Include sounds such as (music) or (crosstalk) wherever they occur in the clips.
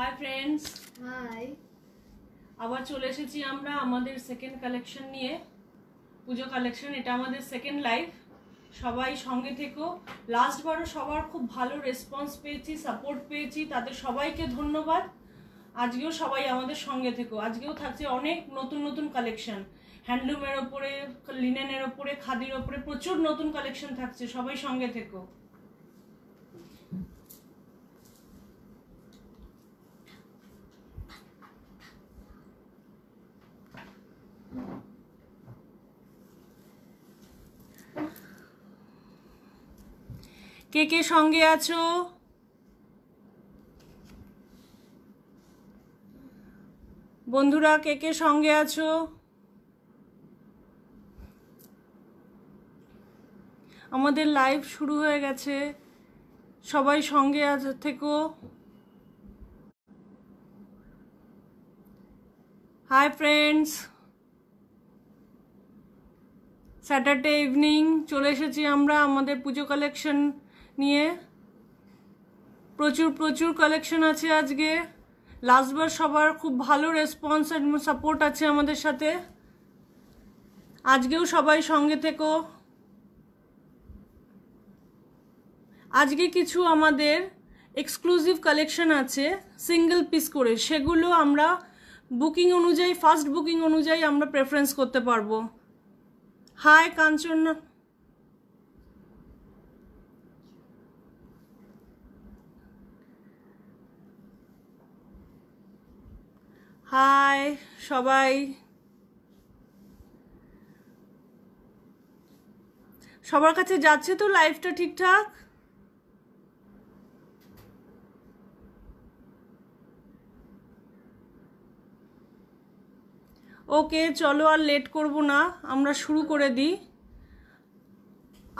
Hi friends high আবার চলে এসেছি আমরা আমাদের সেকেন্ড কালেকশন নিয়ে পুজো কালেকশন এটা আমাদের সেকেন্ড লাইফ সবাই সঙ্গে থেকো লাস্টবারও সবার খুব ভালো রেসপন্স পেয়েছি সাপোর্ট পেয়েছি তাদের সবাইকে ধন্যবাদ আজকেও সবাই আমাদের সঙ্গে থেকো আজকেও থাকছে অনেক নতুন নতুন কালেকশন হ্যান্ডলুমের ওপরে লিনেনের ওপরে খাদির ওপরে প্রচুর নতুন কালেকশন থাকছে সবাই সঙ্গে থেকো কে কে সঙ্গে আছো বন্ধুরা কে কে সঙ্গে আছো আমাদের লাইভ শুরু হয়ে গেছে সবাই সঙ্গে আজ থেকো হাই ফ্রেন্ডস স্যাটারডে ইভিনিং চলে এসেছি আমরা আমাদের পুজো কালেকশন নিয়ে প্রচুর প্রচুর কালেকশন আছে আজকে লাস্টবার সবার খুব ভালো রেসপন্স এবং সাপোর্ট আছে আমাদের সাথে আজকেও সবাই সঙ্গে থেকো আজকে কিছু আমাদের এক্সক্লুসিভ কালেকশন আছে সিঙ্গেল পিস করে সেগুলো আমরা বুকিং অনুযায়ী ফার্স্ট বুকিং অনুযায়ী আমরা প্রেফারেন্স করতে পারবো হাই কাঞ্চন হাই সবাই সবার কাছে যাচ্ছে তো লাইফটা ঠিকঠাক ওকে চলো আর লেট করব না আমরা শুরু করে দিই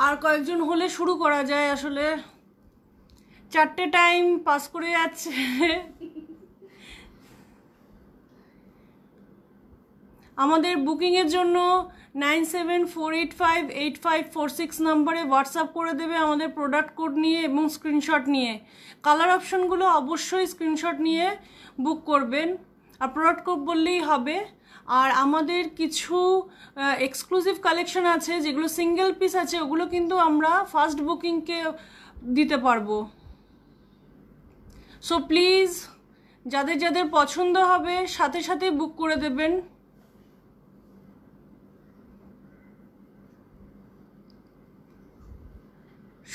আর কয়েকজন হলে শুরু করা যায় আসলে চারটে টাইম পাস করে যাচ্ছে আমাদের বুকিংয়ের জন্য nine seven four eight five eight five four six নাম্বারে হোয়াটসঅ্যাপ করে দেবে আমাদের প্রোডাক্ট কোড নিয়ে এবং স্ক্রিনশট নিয়ে কালার অপশনগুলো অবশ্যই স্ক্রিনশট নিয়ে বুক করবেন আর প্রোডাক্ট কোড বললেই হবে আর আমাদের কিছু এক্সক্লুসিভ কালেকশন আছে যেগুলো সিঙ্গেল পিস আছে ওগুলো কিন্তু আমরা ফার্স্ট বুকিংকে দিতে পারবো সো প্লিজ যাদের যাদের পছন্দ হবে সাথে সাথে বুক করে দেবেন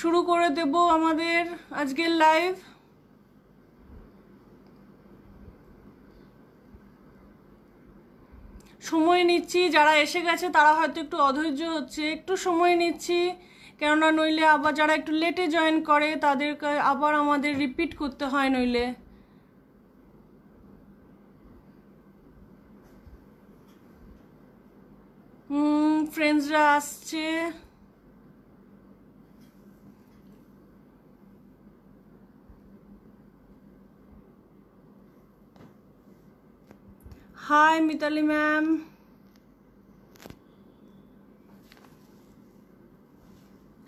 শুরু করে দেব আমাদের আজকের লাইভ সময় নিচ্ছি যারা এসে গেছে তারা হয়তো একটু অধৈর্য হচ্ছে একটু সময় নিচ্ছি কেননা নইলে আবার যারা একটু লেটে জয়েন করে তাদেরকে আবার আমাদের রিপিট করতে হয় নইলে ফ্রেন্ডসরা আসছে হাই মিতালি ম্যাম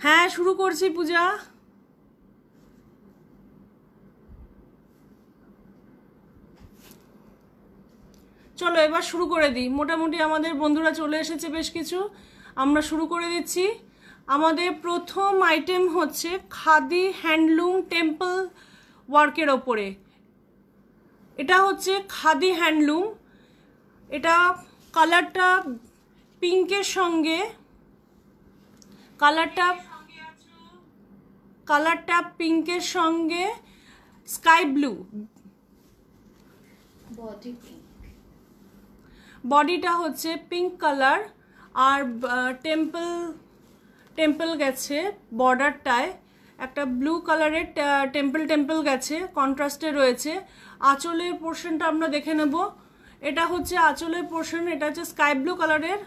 হ্যাঁ শুরু করছি পূজা চলো এবার শুরু করে দিই মোটামুটি আমাদের বন্ধুরা চলে এসেছে বেশ কিছু আমরা শুরু করে দিচ্ছি আমাদের প্রথম আইটেম হচ্ছে খাদি হ্যান্ডলুম টেম্পল ওয়ার্কের ওপরে এটা হচ্ছে খাদি হ্যান্ডলুম এটা কালারটা পিঙ্কের সঙ্গে কালারটা কালারটা পিঙ্কের সঙ্গে স্কাই ব্লু বডিটা হচ্ছে পিঙ্ক কালার আর টেম্পল টেম্পল গেছে বর্ডারটায় একটা ব্লু কালারের টেম্পল টেম্পল গেছে কন্ট্রাস্টে রয়েছে আঁচলের পোর্শনটা আমরা দেখে নেবো এটা হচ্ছে আঁচলের পোর্শন এটা হচ্ছে স্কাই ব্লু কালারের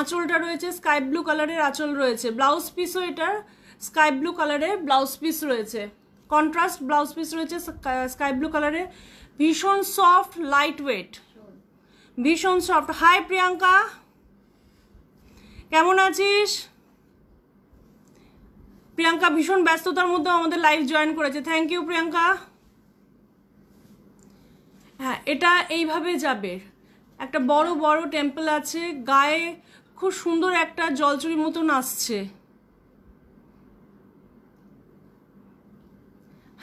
আঁচলটা রয়েছে স্কাই ব্লু কালারের আঁচল রয়েছে ব্লাউজ পিসও এটার স্কাই ব্লু কালারের ব্লাউজ পিস রয়েছে কন্ট্রাস্ট ব্লাউজ পিস রয়েছে স্কাই ব্লু কালারের ভীষণ সফট লাইট ওয়েট ভীষণ সফট হাই প্রিয়াঙ্কা কেমন আছিস প্রিয়াঙ্কা ভীষণ ব্যস্ততার মধ্যে আমাদের লাইভ জয়েন করেছে থ্যাংক ইউ প্রিয়াঙ্কা হ্যাঁ এটা এইভাবে যাবে একটা বড় বড় টেম্পল আছে গায়ে খুব সুন্দর একটা জলচুরি মতন আসছে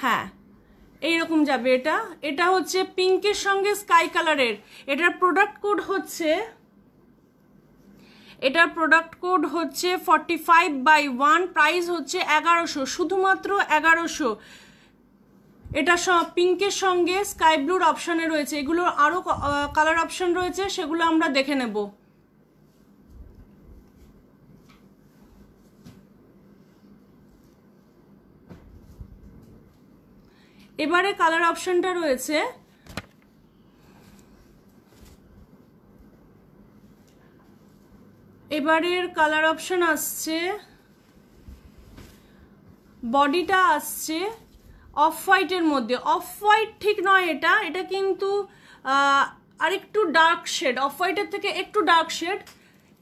হ্যাঁ এইরকম যাবে এটা এটা হচ্ছে পিঙ্কের সঙ্গে স্কাই কালারের এটার প্রোডাক্ট কোড হচ্ছে এটার প্রোডাক্ট কোড হচ্ছে forty five by one price হচ্ছে এগারোশো শুধুমাত্র এগারোশো এটা পিঙ্কের সঙ্গে স্কাই ব্লুর অপশানে রয়েছে এগুলোর আরও কালার অপশান রয়েছে সেগুলো আমরা দেখে নেব এবারে কালার অপশানটা রয়েছে এবারের কালার অপশান আসছে বডিটা আসছে অফ হোয়াইটের মধ্যে অফ হোয়াইট ঠিক নয় এটা এটা কিন্তু আর একটু ডার্ক শেড অফ হোয়াইটের থেকে একটু ডার্ক শেড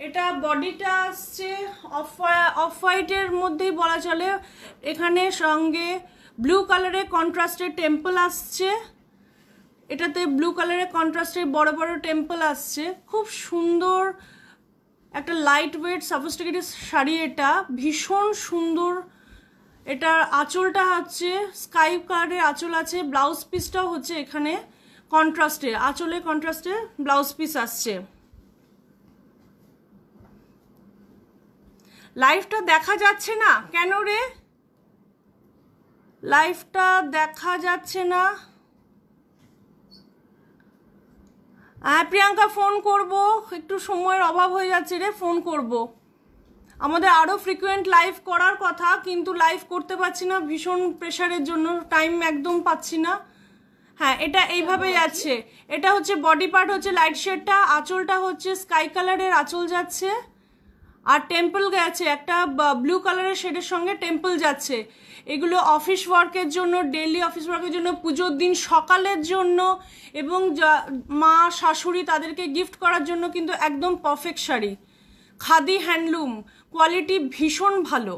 এটা বডিটা আসছে অফ অফ হোয়াইটের মধ্যেই বলা চলে এখানে সঙ্গে ব্লু কালারে কন্ট্রাস্টের টেম্পল আসছে এটাতে ব্লু কালারের কন্ট্রাস্টের বড় বড় টেম্পল আসছে খুব সুন্দর একটা লাইট ওয়েট সাফিস্টিকেটেড শাড়ি এটা ভীষণ সুন্দর এটার আঁচলটা হচ্ছে স্কাইপ কার্ডের আঁচল আছে ব্লাউজ পিসটাও হচ্ছে এখানে কন্ট্রাস্টে আঁচলে কন্ট্রাস্টে ব্লাউজ পিস আসছে লাইফটা দেখা যাচ্ছে না কেন রে লাইফটা দেখা যাচ্ছে না হ্যাঁ প্রিয়াঙ্কা ফোন করব একটু সময়ের অভাব হয়ে যাচ্ছে রে ফোন করবো আমাদের আরও ফ্রিকুয়েন্ট লাইভ করার কথা কিন্তু লাইভ করতে পারছি না ভীষণ প্রেশারের জন্য টাইম একদম পাচ্ছি না হ্যাঁ এটা এইভাবে যাচ্ছে এটা হচ্ছে বডি পার্ট হচ্ছে লাইট শেডটা আঁচলটা হচ্ছে স্কাই কালারের আঁচল যাচ্ছে আর টেম্পল গেছে একটা ব্লু কালারের শেডের সঙ্গে টেম্পল যাচ্ছে এগুলো অফিস ওয়ার্কের জন্য ডেলি অফিস ওয়ার্কের জন্য পুজোর দিন সকালের জন্য এবং মা শাশুড়ি তাদেরকে গিফট করার জন্য কিন্তু একদম perfect sari khadi handloom quality ভীষণ ভালো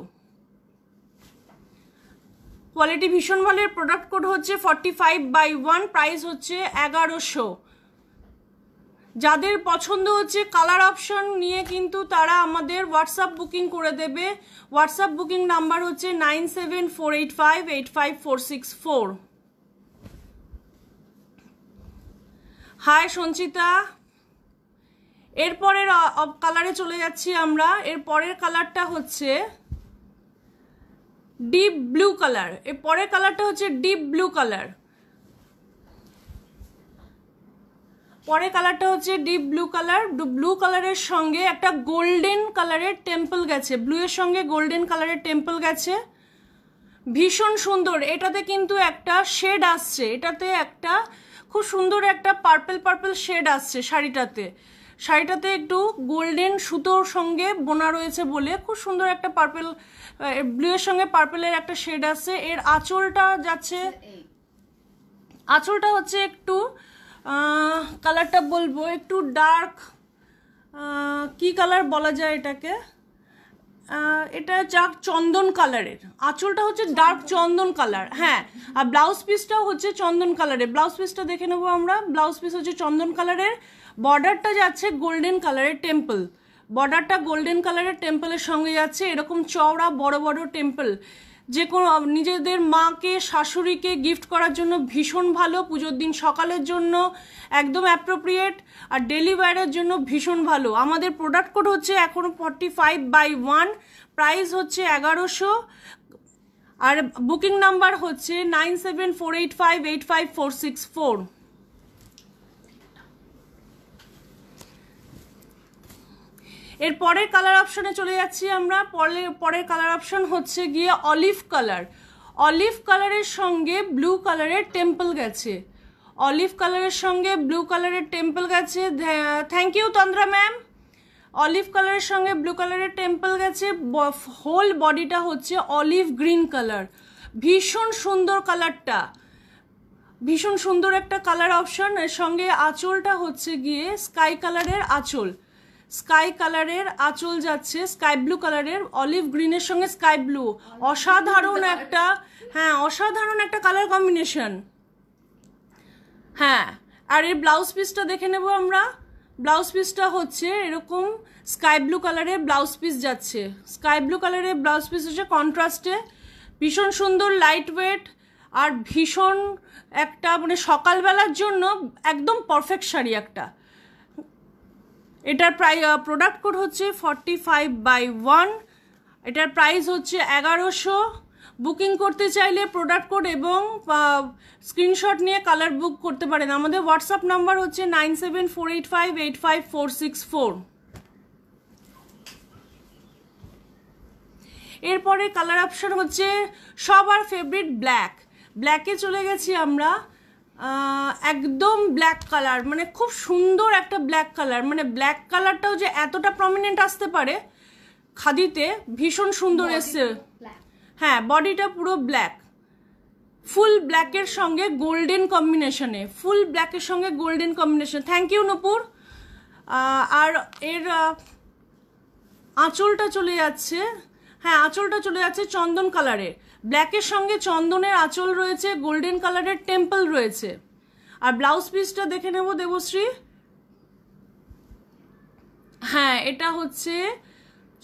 কোয়ালিটি ভীষণ ভালো এর প্রোডাক্ট কোড হচ্ছে forty five by one price হচ্ছে এগারোশো যাদের পছন্দ হচ্ছে কালার অপশন নিয়ে কিন্তু তারা আমাদের হোয়াটসঅ্যাপ বুকিং করে দেবে হোয়াটসঅ্যাপ বুকিং নাম্বার হচ্ছে nine seven four eight five eight five four six four hi Sanchita এরপরের কালারে চলে যাচ্ছি আমরা এর পরের কালারটা হচ্ছে ডিপ ব্লু কালার এর পরের কালারটা হচ্ছে ডিপ ব্লু কালার পরে কালারটা হচ্ছে ডিপ ব্লু কালার ব্লু কালারের সঙ্গে একটা গোল্ডেন কালারের টেম্পল গেছে ব্লু এর সঙ্গে গোল্ডেন কালারের টেম্পল গেছে ভীষণ সুন্দর এটাতে কিন্তু একটা শেড আসছে এটাতে একটা খুব সুন্দর একটা পার্পেল পার্পেল শেড আসছে শাড়িটাতে শাড়িটাতে একটু গোল্ডেন সুতোর সঙ্গে বোনা রয়েছে বলে খুব সুন্দর একটা পার্পেল ব্লুয়ের সঙ্গে পার্পেলের একটা শেড আছে এর আঁচলটা যাচ্ছে আচ্ছা, আঁচলটা হচ্ছে একটু কালারটা বলবো একটু ডার্ক কি কালার বলা যায় এটাকে এটা চাক চন্দন কালারের আঁচলটা হচ্ছে ডার্ক চন্দন কালার হ্যাঁ আর ব্লাউজ পিসটাও হচ্ছে চন্দন কালারের ব্লাউজ পিসটা দেখে নেবো আমরা ব্লাউজ পিস হচ্ছে চন্দন কালারের বর্ডারটা যাচ্ছে গোল্ডেন কালারের টেম্পল বর্ডারটা গোল্ডেন কালারের টেম্পলের সঙ্গে যাচ্ছে এরকম চওড়া বড় বড় টেম্পল যে কোনো নিজেদের মাকে শাশুড়িকে গিফট করার জন্য ভীষণ ভালো পুজোর দিন সকালের জন্য একদম অ্যাপ্রোপ্রিয়েট আর ডেলি জন্য ভীষণ ভালো আমাদের প্রোডাক্ট কোড হচ্ছে এখন forty five by one price হচ্ছে এগারোশো আর বুকিং নাম্বার হচ্ছে nine seven four eight five eight five four six four এর পরের কালার অপশনে চলে যাচ্ছি আমরা পরের পরের কালার অপশন হচ্ছে গিয়ে অলিভ কালার অলিভ কালারের সঙ্গে ব্লু কালারের টেম্পল গেছে অলিভ কালারের সঙ্গে ব্লু কালারের টেম্পল গেছে thank you Tandra ma'am olive কালারের সঙ্গে ব্লু কালারের টেম্পল গেছে হোল বডিটা হচ্ছে অলিভ গ্রিন কালার ভীষণ সুন্দর কালারটা ভীষণ সুন্দর একটা কালার অপশন এর সঙ্গে আঁচলটা হচ্ছে গিয়ে স্কাই কালারের আঁচল স্কাই কালারের আঁচল যাচ্ছে স্কাই ব্লু কালারের অলিভ গ্রিনের সঙ্গে স্কাই ব্লু অসাধারণ একটা হ্যাঁ অসাধারণ একটা কালার কম্বিনেশন হ্যাঁ আর এর ব্লাউজ পিসটা দেখে নেব আমরা ব্লাউজ পিসটা হচ্ছে এরকম স্কাই ব্লু কালারের ব্লাউজ পিস যাচ্ছে স্কাই ব্লু কালারের ব্লাউজ পিস হচ্ছে কন্ট্রাস্টে ভীষণ সুন্দর লাইট ওয়েট আর ভীষণ একটা মানে সকালবেলার জন্য একদম পারফেক্ট শাড়ি একটা এটার প্রাই প্রোডাক্ট কোড হচ্ছে ফর্টি ফাইভ বাই ওয়ান এটার প্রাইস হচ্ছে এগারোশো বুকিং করতে চাইলে প্রোডাক্ট কোড এবং স্ক্রিনশট নিয়ে কালার বুক করতে পারেন আমাদের হোয়াটসঅ্যাপ নাম্বার হচ্ছে nine seven four eight five eight five four six four এরপরে কালার অপশন হচ্ছে সবার ফেভারিট ব্ল্যাক ব্ল্যাকে চলে গেছি আমরা একদম ব্ল্যাক কালার মানে খুব সুন্দর একটা ব্ল্যাক কালার মানে ব্ল্যাক কালারটাও যে এতটা প্রমিনেন্ট আসতে পারে খাদিতে ভীষণ সুন্দর এসছে হ্যাঁ বডিটা পুরো ব্ল্যাক ফুল ব্ল্যাকের সঙ্গে গোল্ডেন কম্বিনেশনে ফুল ব্ল্যাকের সঙ্গে golden combination thank you Nupur আর এর আঁচলটা চলে যাচ্ছে হ্যাঁ আঁচলটা চলে যাচ্ছে চন্দন কালারের ব্ল্যাকের সঙ্গে চন্দনের আঁচল রয়েছে গোল্ডেন কালারের টেম্পল রয়েছে আর ব্লাউজ পিসটা দেখে নেব দেবশ্রী হ্যাঁ এটা হচ্ছে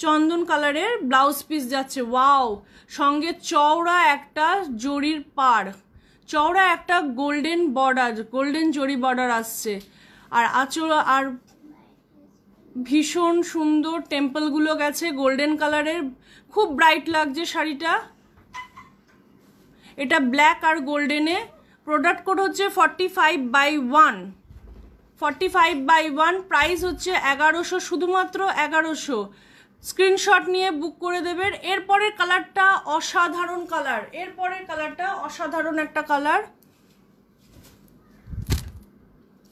চন্দন কালারের ব্লাউজ পিস যাচ্ছে ওয়াও সঙ্গে চওড়া একটা জরির পার চওড়া একটা golden border golden zari border আসছে আর আঁচল আর ভীষণ সুন্দর টেম্পলগুলো গেছে গোল্ডেন কালারের খুব ব্রাইট লাগছে শাড়িটা এটা ব্ল্যাক আর গোল্ডেনে প্রোডাক্ট কোড হচ্ছে forty five by one forty five by one price হচ্ছে এগারোশো শুধুমাত্র এগারোশো স্ক্রিনশট নিয়ে বুক করে দেবেন এরপরের কালারটা অসাধারণ কালার এরপরের কালারটা অসাধারণ একটা কালার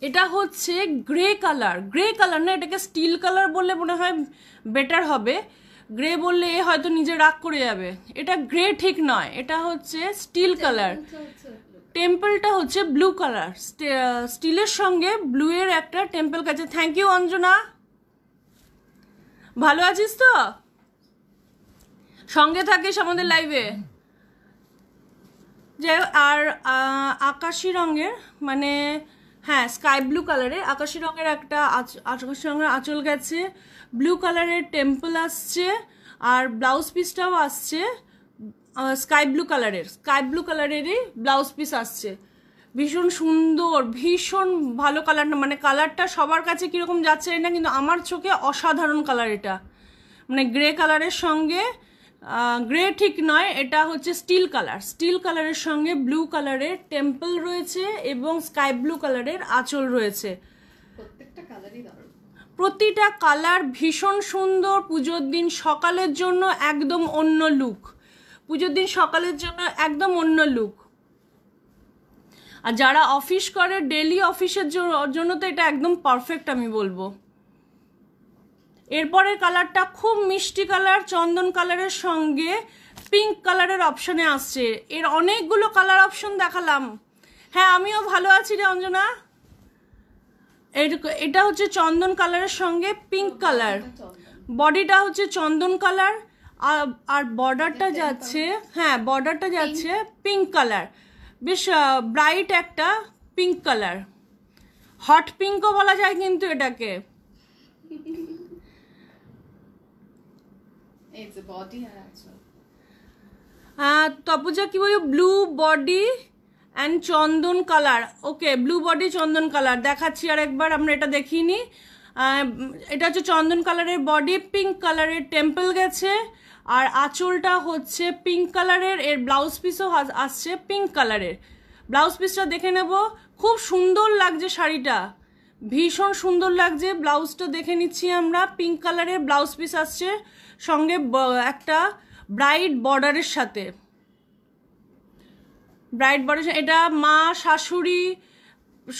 এটা হচ্ছে গ্রে কালার গ্রে কালার না এটাকে স্টিল কালার বললে মনে হয় বেটার হবে গ্রে বললে এ হয়তো নিজে রাগ করে যাবে এটা গ্রে ঠিক নয় এটা হচ্ছে স্টিল কালার টেম্পলটা হচ্ছে ব্লু কালার স্টিলের সঙ্গে ব্লু এর একটা টেম্পল কাছে থ্যাংক ইউ অঞ্জনা ভালো আছিস তো সঙ্গে থাকিস আমাদের লাইভে যে আর আকাশি রঙের মানে হ্যাঁ স্কাই ব্লু কালারে আকাশি রঙের একটা আকাশি রঙের আঁচল গেছে ব্লু কালারের টেম্পল আসছে আর ব্লাউজ পিসটাও আসছে স্কাই ব্লু কালারের স্কাই ব্লু কালারেরই ব্লাউজ পিস আসছে ভীষণ সুন্দর ভীষণ ভালো কালারটা মানে কালারটা সবার কাছে কীরকম যাচ্ছে না কিন্তু আমার চোখে অসাধারণ কালার এটা মানে গ্রে কালারের সঙ্গে গ্রে ঠিক নয় এটা হচ্ছে স্টিল কালার স্টিল কালারের সঙ্গে ব্লু কালারের টেম্পল রয়েছে এবং স্কাই ব্লু কালারের আঁচল রয়েছে প্রতিটা কালার ভীষণ সুন্দর পুজোর দিন সকালের জন্য একদম অন্য লুক পুজোর দিন সকালের জন্য একদম অন্য লুক আর যারা অফিস করে ডেলি অফিসের জন্য তো এটা একদম পারফেক্ট আমি বলবো এরপরের কালারটা খুব মিষ্টি কালার চন্দন কালারের সঙ্গে পিঙ্ক কালারের অপশনে আসছে এর অনেকগুলো কালার অপশন দেখালাম হ্যাঁ আমিও ভালো আছি রে অঞ্জনা এটা হচ্ছে চন্দন কালারের সঙ্গে পিঙ্ক কালার বডিটা হচ্ছে চন্দন কালার আর বর্ডারটা যাচ্ছে হ্যাঁ বর্ডারটা যাচ্ছে পিঙ্ক কালার বেশ ব্রাইট একটা পিঙ্ক কালার হট পিঙ্কও বলা যায় কিন্তু এটাকে তপুজা কি বলি ব্লু বডি অ্যান্ড চন্দন কালার ওকে ব্লু বডি চন্দন কালার দেখাচ্ছি আর একবার আমরা এটা দেখিনি এটা হচ্ছে চন্দন কালারের বডি পিঙ্ক কালারের টেম্পল গেছে আর আঁচলটা হচ্ছে পিঙ্ক কালারের এর ব্লাউজ পিসও আসছে পিঙ্ক কালারের ব্লাউজ পিসটা দেখে নেব খুব সুন্দর লাগছে শাড়িটা ভীষণ সুন্দর লাগছে ব্লাউজটা দেখে নিচ্ছি আমরা পিঙ্ক কালারের ব্লাউজ পিস আসছে সঙ্গে একটা ব্রাইট বর্ডারের সাথে ব্রাইট বডি এটা মা শাশুড়ি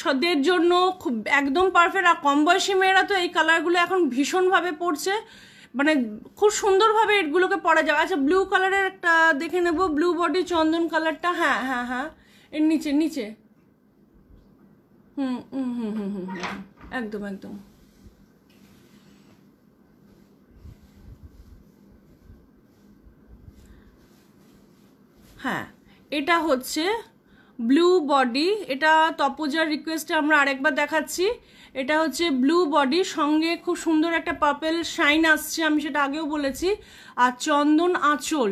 সদের জন্য খুব একদম পারফেক্ট আর কম বয়সী মেয়েরা তো এই কালারগুলো এখন ভীষণভাবে পড়ছে মানে খুব সুন্দরভাবে এগুলোকে পরা যাবে আচ্ছা ব্লু কালারের একটা দেখে নেব ব্লু বডি চন্দন কালারটা হ্যাঁ হ্যাঁ হ্যাঁ এর নিচে নিচে হুম হুম হুম হুম হুম একদম একদম হ্যাঁ এটা হচ্ছে ব্লু বডি এটা তপোজার রিকোয়েস্টে আমরা আরেকবার দেখাচ্ছি এটা হচ্ছে ব্লু বডি সঙ্গে খুব সুন্দর একটা পার্পেল শাইন আসছে আমি সেটা আগেও বলেছি আর চন্দন আঁচল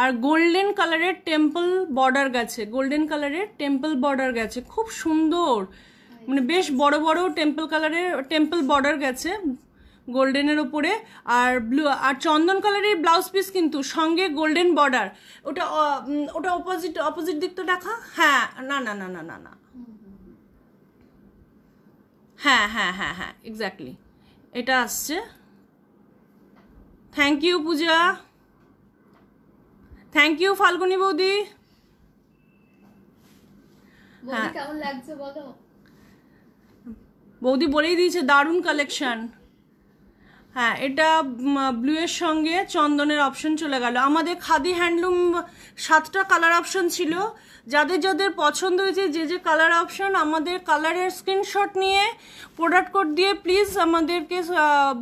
আর গোল্ডেন কালারের টেম্পল বর্ডার গেছে গোল্ডেন কালারের টেম্পল বর্ডার গেছে খুব সুন্দর মানে বেশ বড় বড় টেম্পল কালারের টেম্পল বর্ডার গেছে গোল্ডেনের ওপরে আর ব্লু আর চন্দন কালারের ব্লাউজ পিস কিন্তু সঙ্গে গোল্ডেন বর্ডার ওটা ওটা অপোজিট অপোজিট দিক তো দেখা হ্যাঁ না না না না না না হ্যাঁ হ্যাঁ হ্যাঁ হ্যাঁ এক্স্যাক্টলি এটা আসছে thank you Puja thank you Falguni বৌদি হ্যাঁ বৌদি বলেই দিয়েছে দারুণ কালেকশন হ্যাঁ এটা ব্লুয়ের সঙ্গে চন্দনের অপশন চলে গেল আমাদের খাদি হ্যান্ডলুম সাতটা কালার অপশন ছিল যাদের যাদের পছন্দ হয়েছে যে যে কালার অপশন আমাদের কালারের স্ক্রিনশট নিয়ে প্রোডাক্ট কোড দিয়ে প্লিজ আমাদেরকে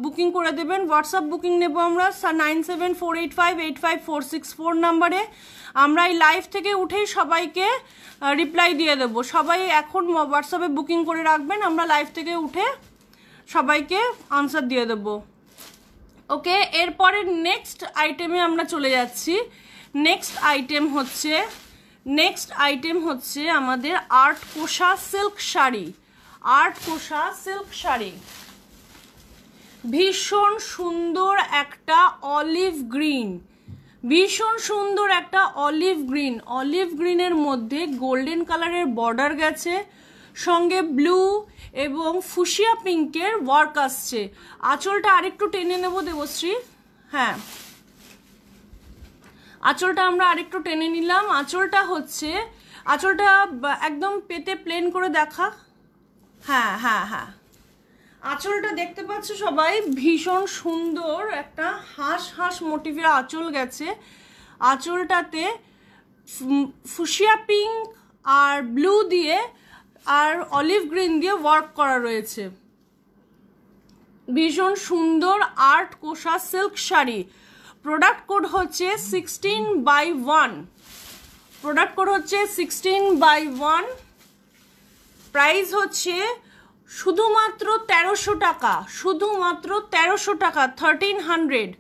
বুকিং করে দেবেন হোয়াটসঅ্যাপ বুকিং নেব আমরা nine seven four eight five eight five four six four নাম্বারে আমরা এই লাইভ থেকে উঠেই সবাইকে রিপ্লাই দিয়ে দেবো সবাই এখন হোয়াটসঅ্যাপে বুকিং করে রাখবেন আমরা লাইভ থেকে উঠে সবাইকে আনসার দিয়ে দেবো ওকে এরপরে নেক্সট আইটেমে আমরা চলে যাচ্ছি নেক্সট আইটেম হচ্ছে নেক্সট আইটেম হচ্ছে আমাদের art kosa silk sari art kosa silk sari ভীষণ সুন্দর একটা অলিভ গ্রিন ভীষণ সুন্দর একটা অলিভ গ্রিন অলিভ গ্রিনের মধ্যে গোল্ডেন কালারের বর্ডার গেছে সঙ্গে ব্লু এবং ফুসিয়া পিঙ্কের ওয়ার্ক আসছে আঁচলটা আরেকটু টেনে নেব দেবশ্রী হ্যাঁ আঁচলটা আমরা আরেকটু টেনে নিলাম আঁচলটা হচ্ছে আঁচলটা একদম পেতে প্লেন করে দেখা হ্যাঁ হ্যাঁ হ্যাঁ আঁচলটা দেখতে পাচ্ছ সবাই ভীষণ সুন্দর একটা হাঁস হাঁস মোটিভের আঁচল গেছে আঁচলটাতে ফুসিয়া পিঙ্ক আর ব্লু দিয়ে আর অলিভ গ্রিন দিয়ে ওয়ার্ক করা রয়েছে ভীষণ সুন্দর art kosa silk sari product code হচ্ছে sixteen by one product code হচ্ছে সিক্সটিন বাই ওয়ান প্রাইস হচ্ছে শুধুমাত্র তেরোশো টাকা শুধুমাত্র তেরোশো টাকা থার্টিন হান্ড্রেড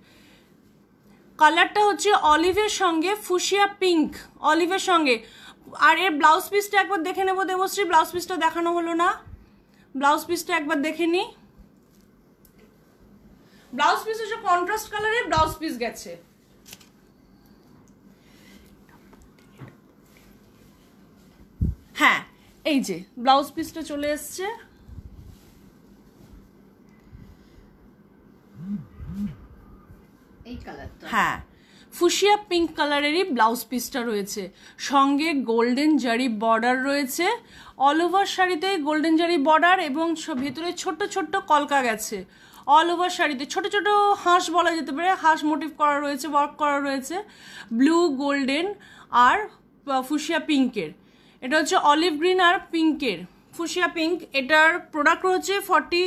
কালারটা হচ্ছে অলিভের সঙ্গে ফুসিয়া পিঙ্ক অলিভের সঙ্গে আর এর ব্লাউজ পিসটা একবার দেখে নেবো দেবশ্রী ব্লাউজ পিসটা দেখানো হলো না ব্লাউজ পিসটা একবার দেখে নি ব্লাউজ পিস হচ্ছে কন্ট্রাস্ট কালারের ব্লাউজ পিস গেছে হ্যাঁ এই যে ব্লাউজ পিসটা চলে এসছে হ্যাঁ ফুসিয়া পিঙ্ক কালারেরই ব্লাউজ পিসটা রয়েছে সঙ্গে গোল্ডেন জারি বর্ডার রয়েছে অল ওভার শাড়িতে গোল্ডেন জারি বর্ডার এবং ভেতরে ছোট্ট ছোট্ট কলকা গেছে অল ওভার শাড়িতে ছোট ছোট হাঁস বলা যেতে পারে হাঁস মোটিভ করা রয়েছে ওয়ার্ক করা রয়েছে ব্লু গোল্ডেন আর ফুসিয়া পিঙ্কের এটা হচ্ছে অলিভ গ্রিন আর পিঙ্কের ফুসিয়া পিঙ্ক এটার প্রোডাক্ট হচ্ছে ফর্টি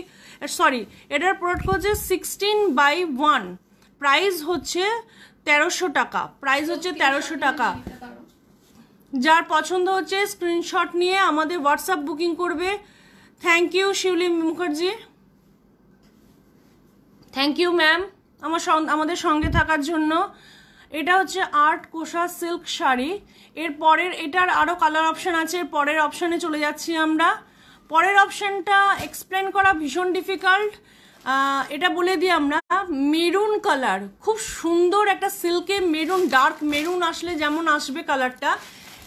সরি এটার প্রোডাক্ট হচ্ছে সিক্সটিন বাই ওয়ান প্রাইস হচ্ছে তেরোশো টাকা প্রাইস হচ্ছে তেরোশো টাকা যার পছন্দ হচ্ছে স্ক্রিনশট নিয়ে আমাদের হোয়াটসঅ্যাপ বুকিং করবে thank you Shiuli Mukherjee thank you ma'am আমার আমাদের সঙ্গে থাকার জন্য এটা হচ্ছে আর্ট কোষা সিল্ক শাড়ি এর পরের এটার আরও কালার অপশান আছে পরের অপশানে চলে যাচ্ছি আমরা পরের অপশানটা এক্সপ্লেন করা ভীষণ ডিফিকাল্ট এটা বলে দিই আমরা মেরুন কালার খুব সুন্দর একটা সিল্কে মেরুন ডার্ক মেরুন আসলে যেমন আসবে কালারটা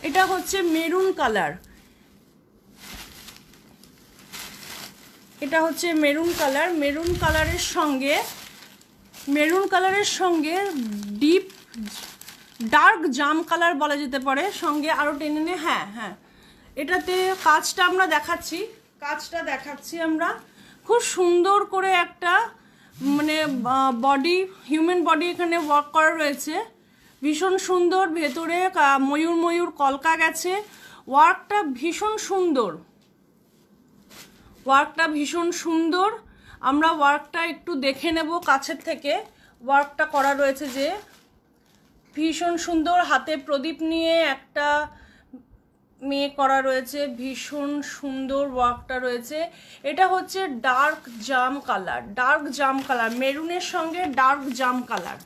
এটা হচ্ছে মেরুন কালার এটা হচ্ছে মেরুন কালার মেরুন কালারের সঙ্গে মেরুন কালারের সঙ্গে ডিপ ডার্ক জাম কালার বলা যেতে পারে সঙ্গে আরও টেনে নে হ্যাঁ হ্যাঁ এটাতে কাজটা আমরা দেখাচ্ছি কাজটা দেখাচ্ছি আমরা খুব সুন্দর করে একটা মানে বডি হিউম্যান বডি এখানে ওয়ার্ক করা রয়েছে ভীষণ সুন্দর ভেতরে ময়ূর ময়ূর কলকা গেছে ওয়ার্কটা ভীষণ সুন্দর ওয়ার্কটা ভীষণ সুন্দর আমরা ওয়ার্কটা একটু দেখে নেব কাছের থেকে ওয়ার্কটা করা রয়েছে যে ভীষণ সুন্দর হাতে প্রদীপ নিয়ে একটা মেয়ে করা রয়েছে ভীষণ সুন্দর ওয়ার্কটা রয়েছে এটা হচ্ছে ডার্ক জাম কালার ডার্ক জাম কালার মেরুনের সঙ্গে ডার্ক জাম কালার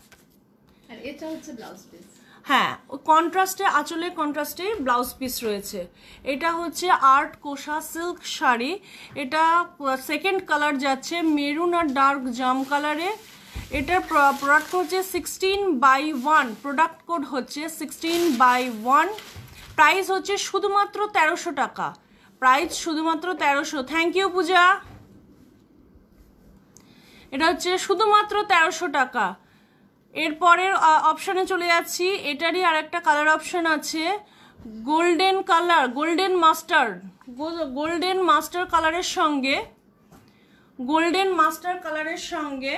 হ্যাঁ কন্ট্রাস্টে আচলে কন্ট্রাস্টে ব্লাউজ পিস রয়েছে এটা হচ্ছে আর্ট কোষা সিল্ক শাড়ি এটা সেকেন্ড কালার যাচ্ছে মেরুন আর ডার্ক জাম কালারে এটার প্রোডাক্ট হচ্ছে sixteen by one product code হচ্ছে সিক্সটিন বাই ওয়ান প্রাইস হচ্ছে শুধুমাত্র তেরোশো টাকা প্রাইস শুধুমাত্র তেরোশো থ্যাংক ইউ পূজা এটা হচ্ছে শুধুমাত্র তেরোশো টাকা এরপরের অপশানে চলে যাচ্ছি এটারই আর একটা কালার অপশান আছে golden colour golden master golden master কালারের সঙ্গে গোল্ডেন মাস্টার কালারের সঙ্গে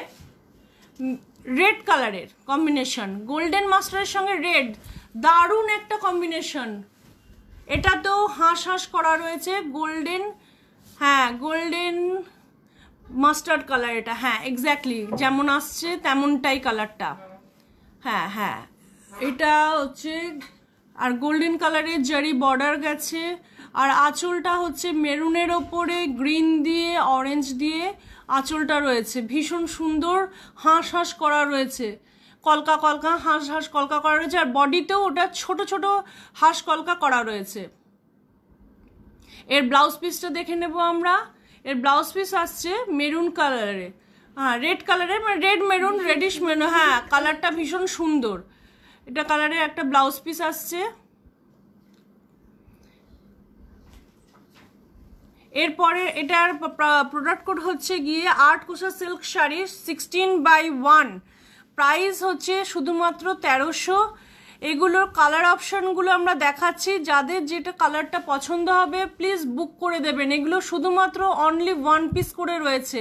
রেড কালারের কম্বিনেশন গোল্ডেন মাস্টারের সঙ্গে রেড দারুণ একটা কম্বিনেশন তো হাঁস হাঁস করা রয়েছে গোল্ডেন হ্যাঁ গোল্ডেন মাস্টার্ড কালার এটা হ্যাঁ এক্স্যাক্টলি যেমন আসছে তেমনটাই কালারটা হ্যাঁ হ্যাঁ এটা হচ্ছে আর গোল্ডেন কালারের জারি বর্ডার গেছে আর আঁচলটা হচ্ছে মেরুনের ওপরে গ্রিন দিয়ে অরেঞ্জ দিয়ে আঁচলটা রয়েছে ভীষণ সুন্দর হাঁস হাঁস করা রয়েছে কলকা কলকা হাঁস হাঁস কলকা করা রয়েছে আর বডিতেও ওটা ছোট ছোট হাঁস কলকা করা রয়েছে এর ব্লাউজ পিসটা দেখে নেব আমরা এর ব্লাউজ পিস আসছে মেরুন কালারে হ্যাঁ রেড কালারে মানে রেড মেরুন রেডিশ মেরুন হ্যাঁ কালারটা ভীষণ সুন্দর এটা কালারের একটা ব্লাউজ পিস আসছে এরপরে এটার প্রোডাক্ট কোড হচ্ছে গিয়ে art kosa silk sari sixteen by one price হচ্ছে শুধুমাত্র তেরোশো এগুলোর কালার অপশানগুলো আমরা দেখাচ্ছি যাদের যেটা কালারটা পছন্দ হবে প্লিজ বুক করে দেবেন এগুলো শুধুমাত্র অনলি ওয়ান পিস করে রয়েছে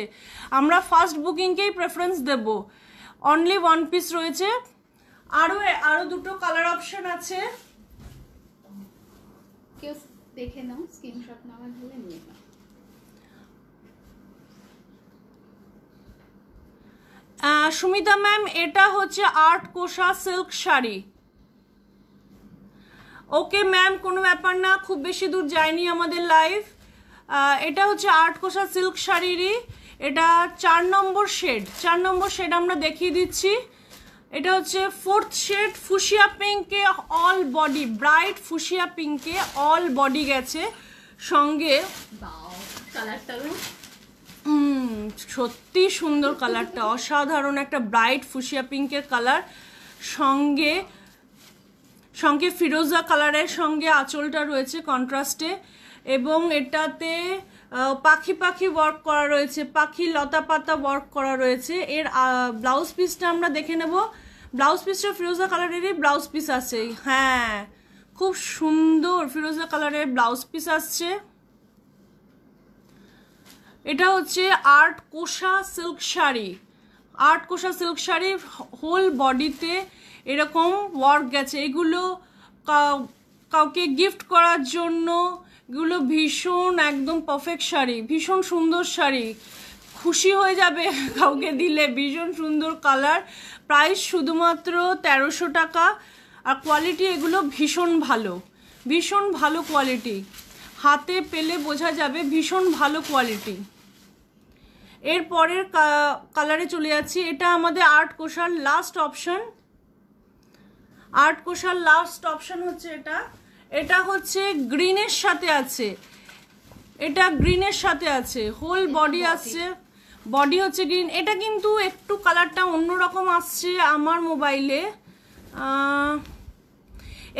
আমরা ফার্স্ট বুকিংকেই প্রেফারেন্স দেব অনলি ওয়ান পিস রয়েছে আরও আরও দুটো কালার অপশান আছে কেউ দেখে নাও স্ক্রিনশট নেওয়া সুমিতা ম্যাম এটা হচ্ছে art kosa silk sari okay ma'am কোনো ব্যাপার না খুব বেশি দূর যায়নি আমাদের লাইফ এটা হচ্ছে আর্ট কোষা সিল্ক শাড়িরই এটা চার নম্বর শেড চার নম্বর শেড আমরা দেখিয়ে দিচ্ছি এটা হচ্ছে ফোর্থ শেড ফুসিয়া পিঙ্কে অল বডি ব্রাইট ফুসিয়া পিঙ্কে অল বডি গেছে সঙ্গে সত্যি সুন্দর কালারটা অসাধারণ একটা ব্রাইট ফুসিয়া পিঙ্কের কালার সঙ্গে সঙ্গে ফিরোজা কালারের সঙ্গে আঁচলটা রয়েছে কন্ট্রাস্টে এবং এটাতে পাখি পাখি ওয়ার্ক করা রয়েছে পাখি লতা পাতা ওয়ার্ক করা রয়েছে এর ব্লাউজ পিসটা আমরা দেখে নেব ব্লাউজ পিসটা ফিরোজা কালারেরই ব্লাউজ পিস আছে হ্যাঁ খুব সুন্দর ফিরোজা কালারের ব্লাউজ পিস আসছে এটা হচ্ছে art kosa silk sari art kosa silk sari whole বডিতে এরকম ওয়ার্ক গেছে এগুলো কাউকে গিফট করার জন্য এগুলো ভীষণ একদম পারফেক্ট শাড়ি ভীষণ সুন্দর শাড়ি খুশি হয়ে যাবে (laughs) কাউকে দিলে ভীষণ সুন্দর কালার প্রাইস শুধুমাত্র তেরোশো টাকা আর কোয়ালিটি এগুলো ভীষণ ভালো ভীষণ ভালো কোয়ালিটি হাতে পেলে বোঝা যাবে ভীষণ ভালো কোয়ালিটি এরপরের পরের কালারে চলে যাচ্ছি এটা আমাদের আর্ট কোষার লাস্ট অপশন আর্ট কোষার লাস্ট অপশন হচ্ছে এটা এটা হচ্ছে গ্রিনের সাথে আছে এটা গ্রিনের সাথে আছে হোল বডি আছে বডি হচ্ছে গ্রিন এটা কিন্তু একটু কালারটা অন্যরকম আসছে আমার মোবাইলে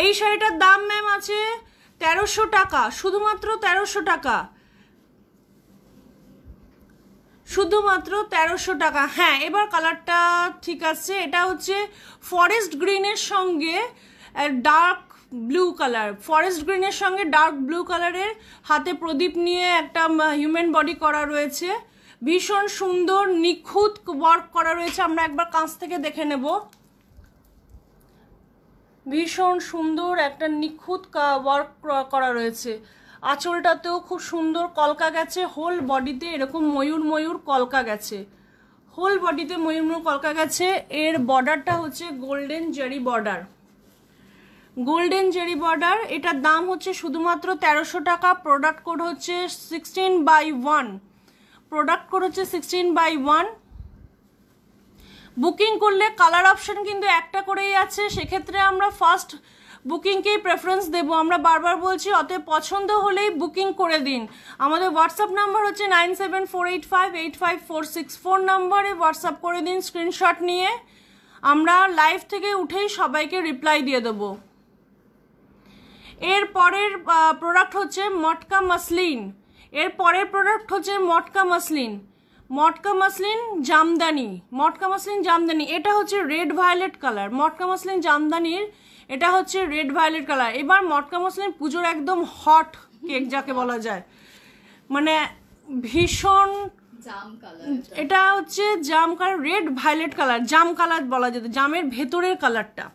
এই শাড়িটার দাম ম্যাম আছে তেরোশো টাকা শুধুমাত্র তেরোশো টাকা শুধুমাত্র তেরোশো টাকা হ্যাঁ এবার কালারটা ঠিক আছে এটা হচ্ছে ফরেস্ট গ্রিনের সঙ্গে ডার্ক ব্লু কালার ফরেস্ট গ্রিনের সঙ্গে ডার্ক ব্লু কালারের হাতে প্রদীপ নিয়ে একটা হিউম্যান বডি করা রয়েছে ভীষণ সুন্দর নিখুঁত ওয়ার্ক করা রয়েছে আমরা একবার কাঁচ থেকে দেখে নেব ভীষণ সুন্দর একটা নিখুঁত ওয়ার্ক করা রয়েছে আঁচলটাতেও খুব সুন্দর কলকা গেছে হোল বডিতে এরকম ময়ূর ময়ূর কলকা গেছে হোল বডিতে ময়ূর ময়ূর কলকা গেছে এর বর্ডারটা হচ্ছে golden zari border golden zari border এটার দাম হচ্ছে শুধুমাত্র তেরোশো টাকা প্রোডাক্ট কোড হচ্ছে sixteen by one product code হচ্ছে সিক্সটিন বাই ওয়ান বুকিং করলে কালার অপশন কিন্তু একটা করেই আছে সেক্ষেত্রে আমরা ফার্স্ট বুকিংকেই প্রেফারেন্স দেব আমরা বারবার বলছি অতএব পছন্দ হলেই বুকিং করে দিন আমাদের হোয়াটসঅ্যাপ নাম্বার হচ্ছে nine seven four eight five eight five four six নাম্বারে হোয়াটসঅ্যাপ করে দিন স্ক্রিনশট নিয়ে আমরা লাইভ থেকে উঠেই সবাইকে রিপ্লাই দিয়ে দেবো এর পরের প্রোডাক্ট হচ্ছে মটকা মাসলিন এর পরের প্রোডাক্ট হচ্ছে মটকা মাসলিন মটকা মাসলিন জামদানি মটকা মাসলিন জামদানি এটা হচ্ছে red violet colour matka muslin জামদানির এটা হচ্ছে রেড ভায়োলেট কালার এবার মটকা মশলিন পুজোর একদম হট কেক যাকে বলা যায় মানে ভীষণ এটা হচ্ছে জাম কালার রেড ভায়োলেট কালার জাম কালার বলা যেত জামের ভেতরের কালারটা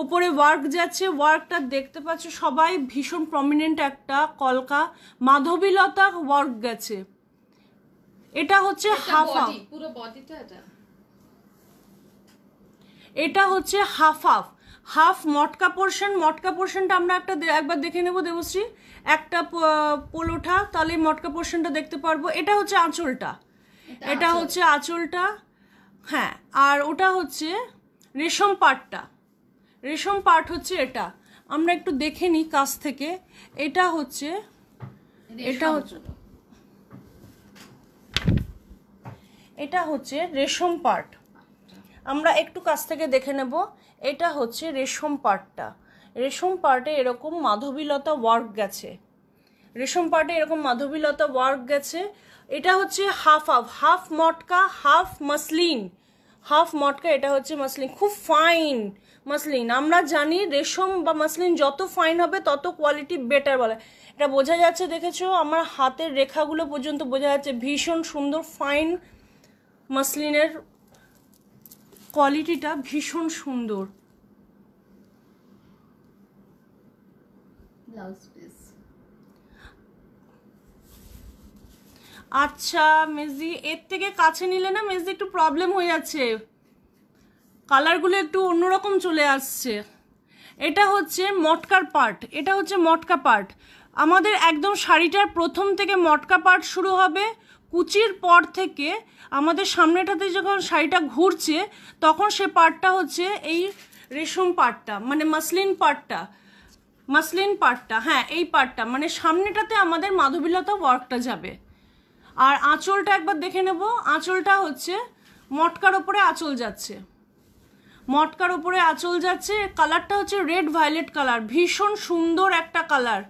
ওপরে ওয়ার্ক যাচ্ছে ওয়ার্কটা দেখতে পাচ্ছ সবাই ভীষণ প্রমিনেন্ট একটা কলকা মাধবীলতা ওয়ার্ক গেছে এটা হচ্ছে হাফা এটা এটা হচ্ছে half half half matka portion matka পোর্শনটা আমরা একটা একবার দেখে নেব দেবশ্রী একটা পোলোঠা তাহলে মটকা পোর্শনটা দেখতে পারবো এটা হচ্ছে আঁচলটা এটা হচ্ছে আঁচলটা হ্যাঁ আর ওটা হচ্ছে রেশম পাটটা রেশম পাট হচ্ছে এটা আমরা একটু দেখে নিই কাছ থেকে এটা হচ্ছে এটা হচ্ছে এটা হচ্ছে রেশম পাট আমরা একটু কাছ থেকে দেখে নেব এটা হচ্ছে রেশম পাটটা রেশম পার্টে এরকম মাধবীলতা ওয়ার্ক গেছে রেশম পার্টে এরকম মাধবীলতা ওয়ার্ক গেছে এটা হচ্ছে half half half matka half muslin half matka এটা হচ্ছে মাসলিন খুব ফাইন মাসলিন আমরা জানি রেশম বা মাসলিন যত ফাইন হবে তত কোয়ালিটি বেটার বলে এটা বোঝা যাচ্ছে দেখেছো আমার হাতের রেখাগুলো পর্যন্ত বোঝা যাচ্ছে ভীষণ সুন্দর ফাইন মাসলিনের কোয়ালিটিটা ভীষণ সুন্দর আচ্ছা মেজি এর থেকে কাছে নিলে না মেজি একটু প্রবলেম হয়ে যাচ্ছে কালারগুলো একটু অন্যরকম চলে আসছে এটা হচ্ছে মটকার পার্ট এটা হচ্ছে মটকা পার্ট আমাদের একদম শাড়িটার প্রথম থেকে মটকা পার্ট শুরু হবে কুচির পর থেকে আমাদের সামনেটাতে যখন শাড়িটা ঘুরছে তখন সে পাটটা হচ্ছে এই রেশম পাটটা মানে মাসলিন পাটটা মাসলিন পাটটা হ্যাঁ এই পাটটা মানে সামনেটাতে আমাদের মাধবীলতা ওয়ার্কটা যাবে আর আঁচলটা একবার দেখে নেব আঁচলটা হচ্ছে মটকার ওপরে আঁচল যাচ্ছে মটকার ওপরে আঁচল যাচ্ছে কালারটা হচ্ছে রেড ভায়োলেট কালার ভীষণ সুন্দর একটা কালার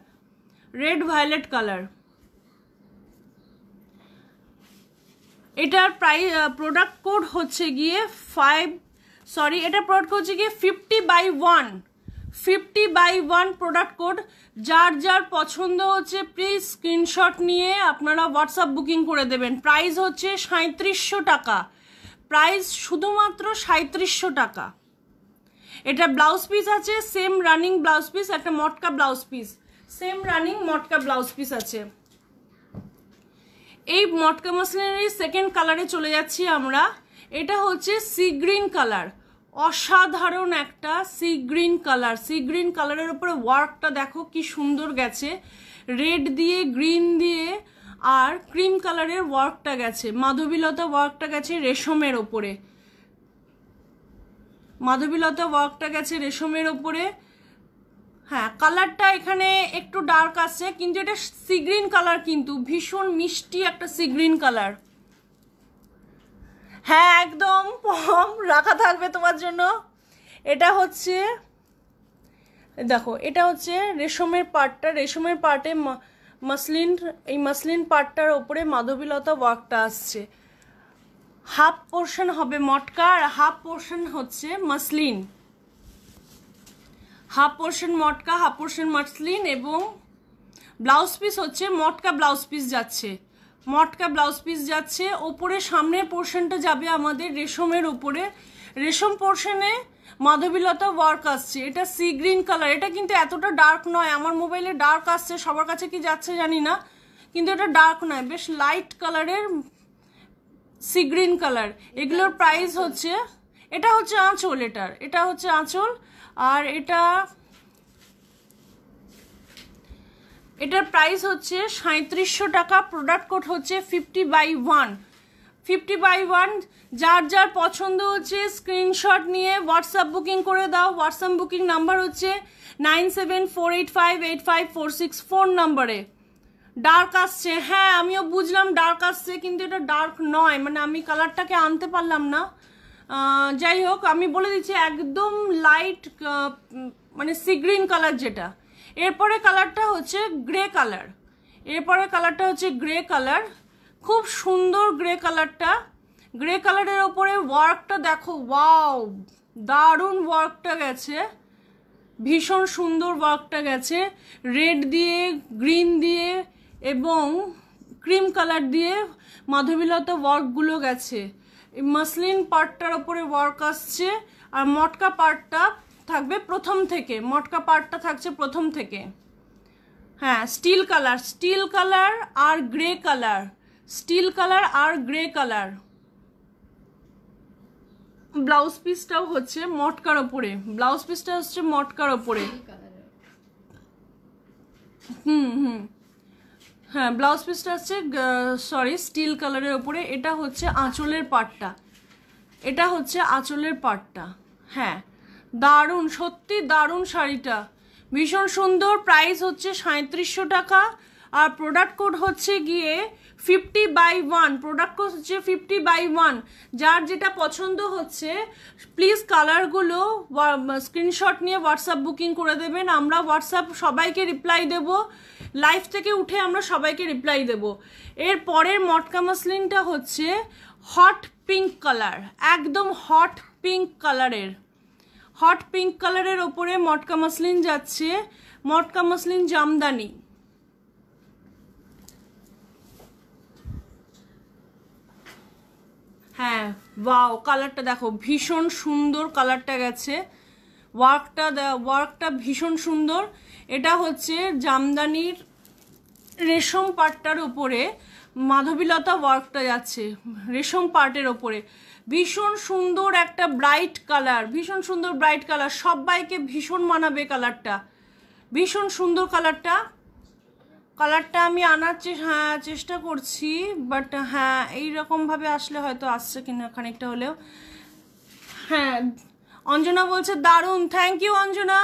রেড ভায়োলেট কালার এটার প্রাই প্রোডাক্ট কোড হচ্ছে গিয়ে ফাইভ সরি এটা প্রোডাক্ট হচ্ছে গিয়ে fifty by one fifty by one product code যার যার পছন্দ হচ্ছে প্লিজ স্ক্রিনশট নিয়ে আপনারা হোয়াটসঅ্যাপ বুকিং করে দেবেন প্রাইস হচ্ছে সাঁত্রিশশো টাকা প্রাইস শুধুমাত্র সাঁত্রিশশো টাকা এটা ব্লাউজ পিস আছে সেম রানিং ব্লাউজ পিস একটা matka blouse piece same running matka blouse piece আছে এই মটকা মশলিনের সেকেন্ড কালারে চলে যাচ্ছি আমরা এটা হচ্ছে সি গ্রিন কালার অসাধারণ একটা sea green colour sea green কালারের উপরে ওয়ার্কটা দেখো কি সুন্দর গেছে রেড দিয়ে গ্রিন দিয়ে আর ক্রিম কালারের ওয়ার্কটা গেছে মাধবীলতা ওয়ার্কটা গেছে রেশমের ওপরে মাধবীলতা ওয়ার্কটা গেছে রেশমের ওপরে হ্যাঁ কালারটা এখানে একটু ডার্ক আছে কিন্তু এটা সি গ্রিন কালার কিন্তু ভীষণ মিষ্টি একটা সি গ্রিন কালার হ্যাঁ একদম পম রাখা থাকবে তোমার জন্য এটা হচ্ছে দেখো এটা হচ্ছে রেশমের পার্টটা রেশমের পাটে মাসলিন এই মাসলিন পার্টটার ওপরে মাধবীলতা ওয়ার্কটা আসছে হাফ পোর্শন হবে মটকা আর হাফ পোর্শন হচ্ছে muslin half portion matka half portion muslin এবং ব্লাউজ পিস হচ্ছে মটকা ব্লাউজ পিস যাচ্ছে মটকা ব্লাউজ পিস যাচ্ছে ওপরে সামনের পোর্শনটা যাবে আমাদের রেশমের উপরে রেশম পোর্শনে মাধবীলতা ওয়ার্ক আসছে এটা সি গ্রিন কালার এটা কিন্তু এতটা ডার্ক নয় আমার মোবাইলে ডার্ক আসছে সবার কাছে কি যাচ্ছে জানি না কিন্তু এটা ডার্ক নয় বেশ লাইট কালারের সি গ্রিন কালার এগুলোর প্রাইস হচ্ছে এটা হচ্ছে আঁচল এটার এটা হচ্ছে আঁচল আর এটা এটার প্রাইস হচ্ছে সাঁত্রিশশো টাকা প্রোডাক্ট কোড হচ্ছে fifty by one fifty by one যার যার পছন্দ হচ্ছে স্ক্রিনশট নিয়ে হোয়াটসঅ্যাপ বুকিং করে দাও হোয়াটসঅ্যাপ বুকিং নাম্বার হচ্ছে nine seven four eight five eight five four six phone নাম্বারে ডার্ক আসছে হ্যাঁ আমিও বুঝলাম ডার্ক আসছে কিন্তু এটা ডার্ক নয় মানে আমি কালারটাকে আনতে পারলাম না যাই হোক আমি বলে দিচ্ছি একদম লাইট মানে সি গ্রিন কালার যেটা এরপরে কালারটা হচ্ছে গ্রে কালার এরপরে কালারটা হচ্ছে গ্রে কালার খুব সুন্দর গ্রে কালারটা গ্রে কালারের ওপরে ওয়ার্কটা দেখো ওয়াও দারুণ ওয়ার্কটা গেছে ভীষণ সুন্দর ওয়ার্কটা গেছে রেড দিয়ে গ্রিন দিয়ে এবং ক্রিম কালার দিয়ে মাধবীলতা ওয়ার্কগুলো গেছে মাসলিন পার্টটার ওপরে ওয়ার্ক আসছে আর মটকা পার্টটা থাকবে প্রথম থেকে মটকা পার্টটা থাকছে প্রথম থেকে হ্যাঁ স্টিল কালার স্টিল কালার আর গ্রে কালার স্টিল কালার আর গ্রে কালার ব্লাউজ পিসটাও হচ্ছে মটকার ওপরে ব্লাউজ পিসটা হচ্ছে মটকার ওপরে হুম হুম হ্যাঁ ব্লাউজ পিসটা আছে সরি স্টিল কালারের ওপরে এটা হচ্ছে আঁচলের পাটটা এটা হচ্ছে আঁচলের পাটটা হ্যাঁ দারুণ সত্যি দারুণ শাড়িটা ভীষণ সুন্দর প্রাইস হচ্ছে সাঁত্রিশশো টাকা আর প্রোডাক্ট কোড হচ্ছে গিয়ে fifty by one product code হচ্ছে ফিফটি বাই ওয়ান যার যেটা পছন্দ হচ্ছে প্লিজ কালারগুলো স্ক্রিনশট নিয়ে হোয়াটসঅ্যাপ বুকিং করে দেবেন আমরা হোয়াটসঅ্যাপ সবাইকে রিপ্লাই দেবো লাইফ থেকে উঠে আমরা সবাইকে রিপ্লাই দেব এর পরের মটকা মাসলিনটা হচ্ছে হট পিঙ্ক কালার একদম হট পিঙ্ক কালারের হট পিঙ্ক কালারের ওপরে মটকা মাসলিন যাচ্ছে মটকা মাসলিন জামদানি হ্যাঁ ওয়াও কালারটা দেখো ভীষণ সুন্দর কালারটা গেছে ওয়ার্কটা ওয়ার্কটা ভীষণ সুন্দর এটা হচ্ছে জামদানির রেশম পাটটার উপরে মাধবীলতা ওয়ার্কটা যাচ্ছে রেশম পাটের ওপরে ভীষণ সুন্দর একটা ব্রাইট কালার ভীষণ সুন্দর ব্রাইট কালার সবাইকে ভীষণ মানাবে কালারটা ভীষণ সুন্দর কালারটা কালারটা আমি আনার হ্যাঁ চেষ্টা করছি বাট হ্যাঁ এইরকমভাবে আসলে হয়তো আসছে কিনা খানিকটা হলেও হ্যাঁ অঞ্জনা বলছে দারুণ থ্যাংক ইউ অঞ্জনা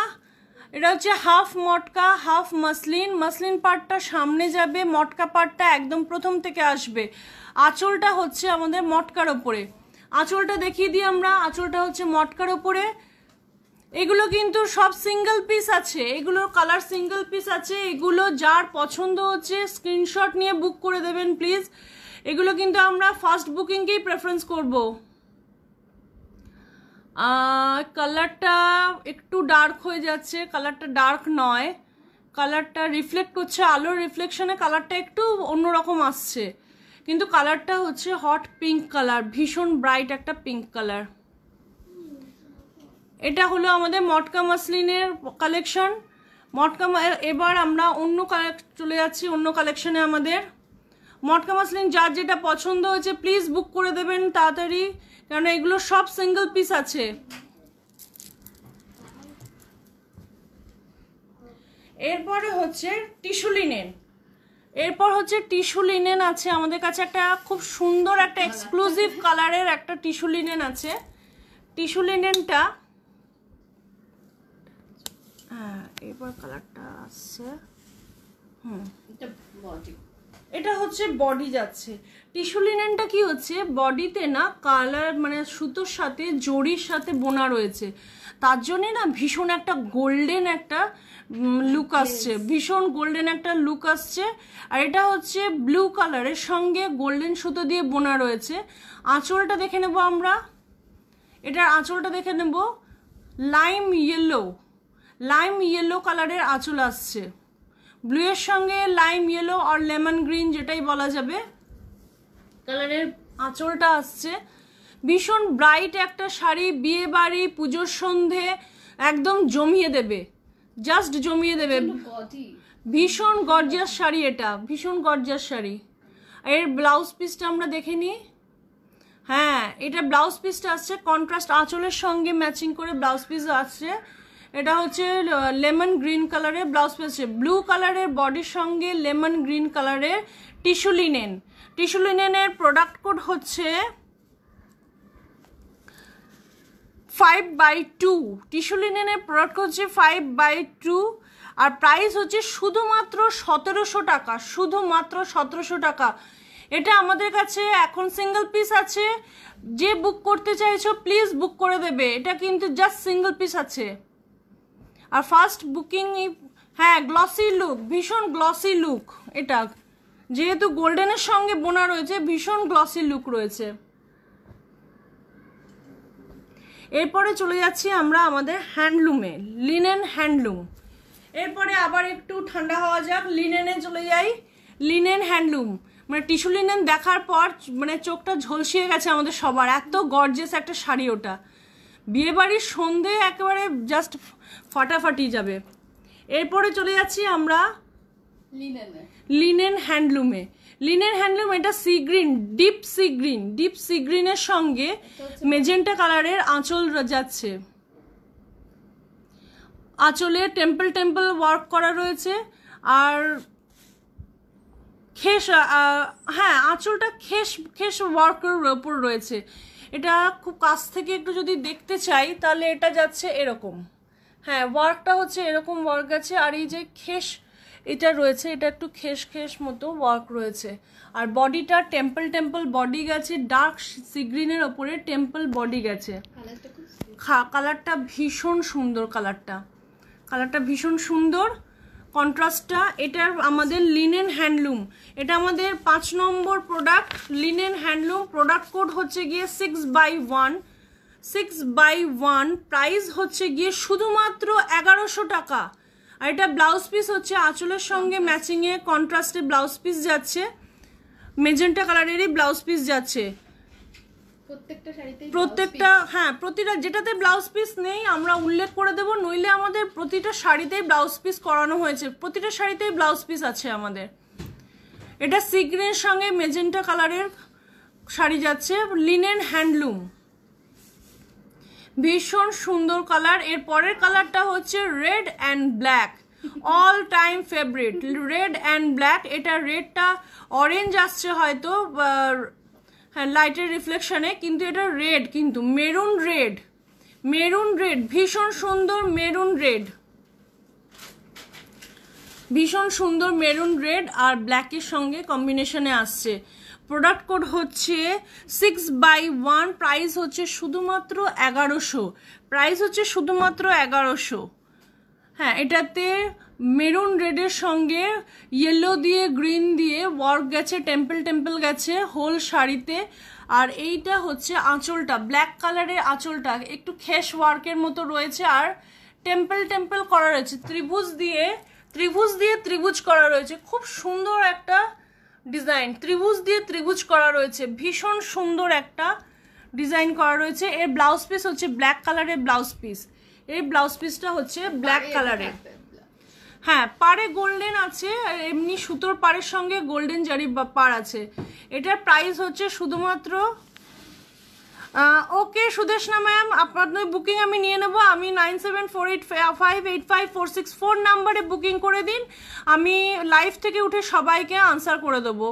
এটা হচ্ছে half matka half muslin muslin পার্টটা সামনে যাবে মটকা পার্টটা একদম প্রথম থেকে আসবে আঁচলটা হচ্ছে আমাদের মটকার ওপরে আঁচলটা দেখিয়ে দিই আমরা আঁচলটা হচ্ছে মটকার ওপরে এগুলো কিন্তু সব সিঙ্গেল পিস আছে এগুলোর কালার সিঙ্গেল পিস আছে এগুলো যার পছন্দ হচ্ছে স্ক্রিনশট নিয়ে বুক করে দেবেন প্লিজ এগুলো কিন্তু আমরা ফার্স্ট বুকিংকেই প্রেফারেন্স করবো কালারটা একটু ডার্ক হয়ে যাচ্ছে কালারটা ডার্ক নয় কালারটা রিফ্লেক্ট করছে আলোর রিফ্লেকশনে কালারটা একটু অন্যরকম আসছে কিন্তু কালারটা হচ্ছে হট পিঙ্ক কালার ভীষণ ব্রাইট একটা পিঙ্ক কালার এটা হলো আমাদের মটকা মাসলিনের কালেকশন মটকা এবার আমরা অন্য চলে যাচ্ছি অন্য কালেকশনে আমাদের মটকা মাসলিন যার যেটা পছন্দ হয়েছে প্লিজ বুক করে দেবেন তাড়াতাড়ি কারণ এগুলো সব সিঙ্গেল পিস আছে এরপরে হচ্ছে টিস্যু লিনেন এরপর হচ্ছে টিস্যু লিনেন আছে আমাদের কাছে একটা খুব সুন্দর একটা এক্সক্লুসিভ কালারের একটা টিস্যু লিনেন আছে টিস্যু লিনেনটা হ্যাঁ এরপর কালারটা আসছে হুম এটা হচ্ছে বডি যাচ্ছে টিস্যু লিনেনটা কি হচ্ছে বডিতে না কালার মানে সুতোর সাথে জড়ির সাথে বোনা রয়েছে তার জন্যে না ভীষণ একটা গোল্ডেন একটা লুক আসছে ভীষণ গোল্ডেন একটা লুক আসছে আর এটা হচ্ছে ব্লু কালারের সঙ্গে গোল্ডেন সুতো দিয়ে বোনা রয়েছে আঁচলটা দেখে নেব আমরা এটার আঁচলটা দেখে নেব লাইম ইয়েলো লাইম ইয়েলো কালারের আঁচল আসছে ব্লুয়ের সঙ্গে লাইম ইয়েলো আর লেমন গ্রিন যেটাই বলা যাবে কালারের আঁচলটা আসছে ভীষণ ব্রাইট একটা শাড়ি বিয়ে বাড়ি পুজোর সন্ধে একদম জমিয়ে দেবে জাস্ট জমিয়ে দেবে ভীষণ গর্জাস শাড়ি এটা ভীষণ গর্জাস শাড়ি এর ব্লাউজ পিসটা আমরা দেখে নিই হ্যাঁ এটা ব্লাউজ পিসটা আসছে কন্ট্রাস্ট আঁচলের সঙ্গে ম্যাচিং করে ব্লাউজ পিস আসছে এটা হচ্ছে লেমন গ্রিন কালারের ব্লাউজ পিস ব্লু কালারের বডির সঙ্গে লেমন গ্রিন কালারের টিস্যু লিনেন টিস্যু লিনেনের প্রোডাক্ট কোড হচ্ছে ফাইভ বাই টু টিস্যু লিনেনের প্রোডাক্ট হচ্ছে ফাইভ বাই টু আর প্রাইস হচ্ছে শুধুমাত্র সতেরোশো টাকা শুধুমাত্র সতেরোশো টাকা এটা আমাদের কাছে এখন সিঙ্গেল পিস আছে যে বুক করতে চাইছো প্লিজ বুক করে দেবে এটা কিন্তু জাস্ট সিঙ্গেল পিস আছে আর ফার্স্ট বুকিং হ্যাঁ গ্লসি লুক ভীষণ গ্লসি লুক এটা যেহেতু গোল্ডেনের সঙ্গে বোনা রয়েছে ভীষণ গ্লসি লুক রয়েছে এরপরে চলে যাচ্ছি আমরা আমাদের হ্যান্ডলুমে লিনেন হ্যান্ডলুম এরপরে আবার একটু ঠান্ডা হওয়া যাক লিনেনে চলে যাই লিনেন হ্যান্ডলুম মানে টিস্যু লিনেন দেখার পর মানে চোখটা ঝলসিয়ে গেছে আমাদের সবার এত গর্জেস একটা শাড়ি ওটা বিয়েবাড়ির সন্ধে একেবারে জাস্ট ফাটাফাটি যাবে এরপরে চলে যাচ্ছি আমরা লিনেনে লিনেন হ্যান্ডলুমে লিনেন হ্যান্ডলুম এটা sea green deep sea green deep sea গ্রিনের সঙ্গে মেজেন্টা কালারের আঁচল যাচ্ছে আঁচলে টেম্পল টেম্পল ওয়ার্ক করা রয়েছে আর খেস হ্যাঁ আঁচলটা খেস খেস ওয়ার্কের ওপর রয়েছে এটা খুব কাছ থেকে একটু যদি দেখতে চাই তাহলে এটা যাচ্ছে এরকম হ্যাঁ ওয়ার্কটা হচ্ছে এরকম ওয়ার্ক আছে আর এই যে খেস এটা রয়েছে এটা একটু খেস খেস মতো ওয়ার্ক রয়েছে আর বডিটা টেম্পল টেম্পল বডি গেছে ডার্ক সি গ্রিনের ওপরে টেম্পল বডি গেছে কালারটা ভীষণ সুন্দর কালারটা কালারটা ভীষণ সুন্দর কন্ট্রাস্টটা এটার আমাদের লিনেন হ্যান্ডলুম এটা আমাদের পাঁচ নম্বর product linen handloom product code হচ্ছে গিয়ে six by one six by one price হচ্ছে গিয়ে শুধুমাত্র এগারোশো টাকা আর এটা ব্লাউজ পিস হচ্ছে আঁচলের সঙ্গে ম্যাচিংয়ে কন্ট্রাস্টে ব্লাউজ পিস যাচ্ছে মেজেন্টা কালারেরই ব্লাউজ পিস যাচ্ছে প্রত্যেকটা হ্যাঁ প্রতিটা যেটাতে ব্লাউজ পিস নেই আমরা উল্লেখ করে দেব নইলে আমাদের প্রতিটা শাড়িতেই ব্লাউজ পিস করানো হয়েছে প্রতিটা শাড়িতেই ব্লাউজ পিস আছে আমাদের এটা সিগনের সঙ্গে মেজেন্টা কালারের শাড়ি যাচ্ছে লিনেন হ্যান্ডলুম ভীষণ সুন্দর কালার এর পরের কালারটা হচ্ছে red and black all time favourite red and black এটা রেডটা অরেঞ্জ আসছে হয়তো হ্যাঁ লাইটের রিফ্লেকশানে কিন্তু এটা রেড কিন্তু মেরুন রেড মেরুন রেড ভীষণ সুন্দর মেরুন রেড ভীষণ সুন্দর মেরুন রেড আর ব্ল্যাকের সঙ্গে কম্বিনেশনে আসছে প্রোডাক্ট কোড হচ্ছে সিক্স বাই ওয়ান প্রাইস হচ্ছে শুধুমাত্র এগারোশো প্রাইস হচ্ছে শুধুমাত্র এগারোশো হ্যাঁ এটাতে মেরুন রেডের সঙ্গে ইয়েলো দিয়ে গ্রিন দিয়ে ওয়ার্ক গেছে টেম্পল টেম্পল গেছে হোল শাড়িতে আর এইটা হচ্ছে আঁচলটা ব্ল্যাক কালারের আঁচলটা একটু খেস ওয়ার্কের মতো রয়েছে আর টেম্পল টেম্পল করা রয়েছে ত্রিভুজ দিয়ে ত্রিভুজ দিয়ে ত্রিভুজ করা রয়েছে খুব সুন্দর একটা ডিজাইন ত্রিভুজ দিয়ে ত্রিভুজ করা রয়েছে ভীষণ সুন্দর একটা ডিজাইন করা রয়েছে এর ব্লাউজ পিস হচ্ছে ব্ল্যাক কালারের ব্লাউজ পিস এই ব্লাউজ পিসটা হচ্ছে ব্ল্যাক কালারের হ্যাঁ পারে গোল্ডেন আছে এমনি সুতোর পাড়ের সঙ্গে গোল্ডেন জারি পার আছে এটার প্রাইস হচ্ছে শুধুমাত্র ওকে সুদেশনা ম্যাম আপনাদের বুকিং আমি নিয়ে নেবো আমি nine seven four eight five eight five four six four নাম্বারে বুকিং করে দিন আমি লাইভ থেকে উঠে সবাইকে আনসার করে দেবো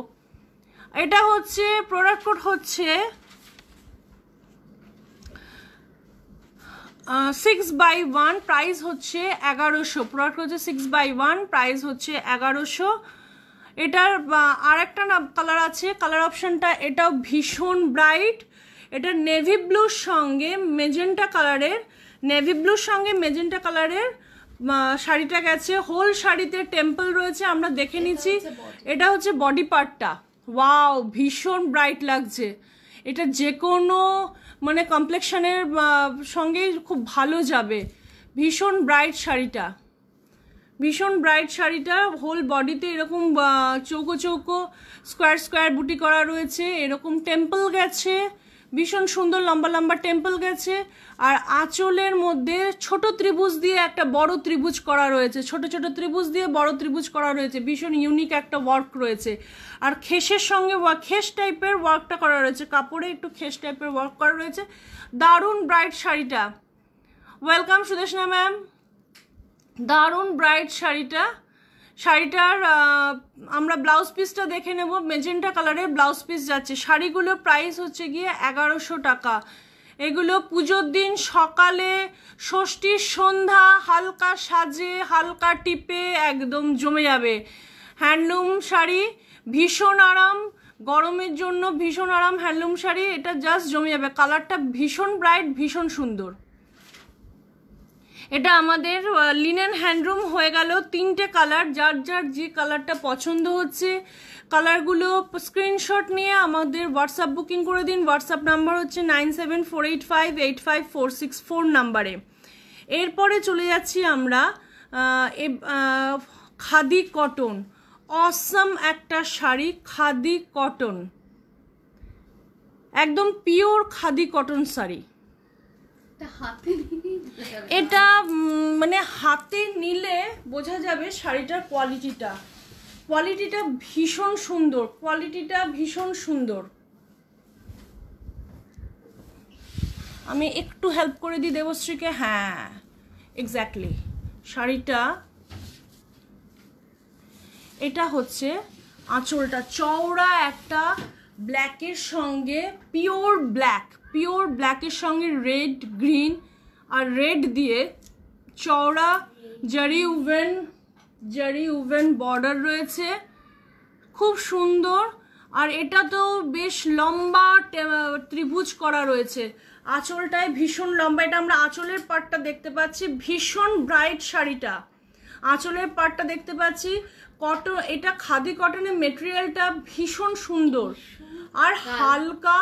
এটা হচ্ছে প্রোডাক্ট কোড হচ্ছে সিক্স বাই ওয়ান প্রাইস হচ্ছে এগারোশো প্রোডাক্ট হচ্ছে সিক্স বাই ওয়ান প্রাইস হচ্ছে এগারোশো এটার আর একটা কালার আছে কালার অপশানটা এটাও ভীষণ ব্রাইট এটা নেভি ব্লুর সঙ্গে মেজেন্টা কালারের নেভি ব্লুর সঙ্গে মেজেন্টা কালারের শাড়িটা গেছে হোল শাড়িতে টেম্পল রয়েছে আমরা দেখে নিচ্ছি এটা হচ্ছে বডি পার্টটা ওয়াও ভীষণ ব্রাইট লাগছে এটা যে কোনো মানে কমপ্লেকশনের সঙ্গেই খুব ভালো যাবে ভীষণ ব্রাইট শাড়িটা ভীষণ ব্রাইট শাড়িটা হোল বডিতে এরকম চৌকো চৌকো স্কোয়ার স্কোয়ার বুটি করা রয়েছে এরকম টেম্পল গেছে ভীষণ সুন্দর লম্বা লম্বা টেম্পল গেছে আর আঁচলের মধ্যে ছোট ত্রিভুজ দিয়ে একটা বড় ত্রিভুজ করা রয়েছে ছোট ছোট ত্রিভুজ দিয়ে বড় ত্রিভুজ করা রয়েছে ভীষণ ইউনিক একটা ওয়ার্ক রয়েছে আর খেসের সঙ্গে খেস টাইপের ওয়ার্কটা করা রয়েছে কাপড়ে একটু খেস টাইপের ওয়ার্ক করা রয়েছে দারুণ ব্রাইট শাড়িটা ওয়েলকাম সুদেশনা ম্যাম দারুণ ব্রাইট শাড়িটা শাড়িটার আমরা ব্লাউজ পিসটা দেখে নেব মেজেন্টা কালারের ব্লাউজ পিস যাচ্ছে শাড়িগুলো প্রাইস হচ্ছে গিয়ে এগারোশো টাকা এগুলো পুজোর দিন সকালে ষষ্ঠীর সন্ধ্যা হালকা সাজে হালকা টিপে একদম জমে যাবে হ্যান্ডলুম শাড়ি ভীষণ আরাম গরমের জন্য ভীষণ আরাম হ্যান্ডলুম শাড়ি এটা জাস্ট জমে যাবে কালারটা ভীষণ ব্রাইট ভীষণ সুন্দর এটা আমাদের লিনেন হ্যান্ডলুম হয়ে গেল তিনটে কালার যার যার যে কালারটা পছন্দ হচ্ছে কালারগুলো স্ক্রিনশট নিয়ে আমাদের হোয়াটসঅ্যাপ বুকিং করে দিন হোয়াটসঅ্যাপ নাম্বার হচ্ছে nine seven four eight five eight five four six নাম্বারে এরপরে চলে যাচ্ছি আমরা খাদি কটন অসম একটা শাড়ি খাদি কটন একদম পিওর খাদি কটন শাড়ি এটা মানে হাতে নিলে বোঝা যাবে শাড়িটার কোয়ালিটিটা কোয়ালিটিটা ভীষণ সুন্দর কোয়ালিটিটা ভীষণ সুন্দর আমি একটু হেল্প করে দিই দেবশ্রীকে হ্যাঁ এক্স্যাক্টলি শাড়িটা এটা হচ্ছে আঁচলটা চওড়া একটা ব্ল্যাকের সঙ্গে পিওর ব্ল্যাক পিওর ব্ল্যাকের সঙ্গে রেড গ্রিন আর রেড দিয়ে চওড়া জারি উভেন জারি উভেন বর্ডার রয়েছে খুব সুন্দর আর এটা তো বেশ লম্বা ত্রিভুজ করা রয়েছে আঁচলটায় ভীষণ লম্বা এটা আমরা আঁচলের পাটটা দেখতে পাচ্ছি ভীষণ ব্রাইট শাড়িটা আঁচলের পাটটা দেখতে পাচ্ছি কটন এটা খাদি কটনের মেটেরিয়ালটা ভীষণ সুন্দর আর হ্যাঁ। হালকা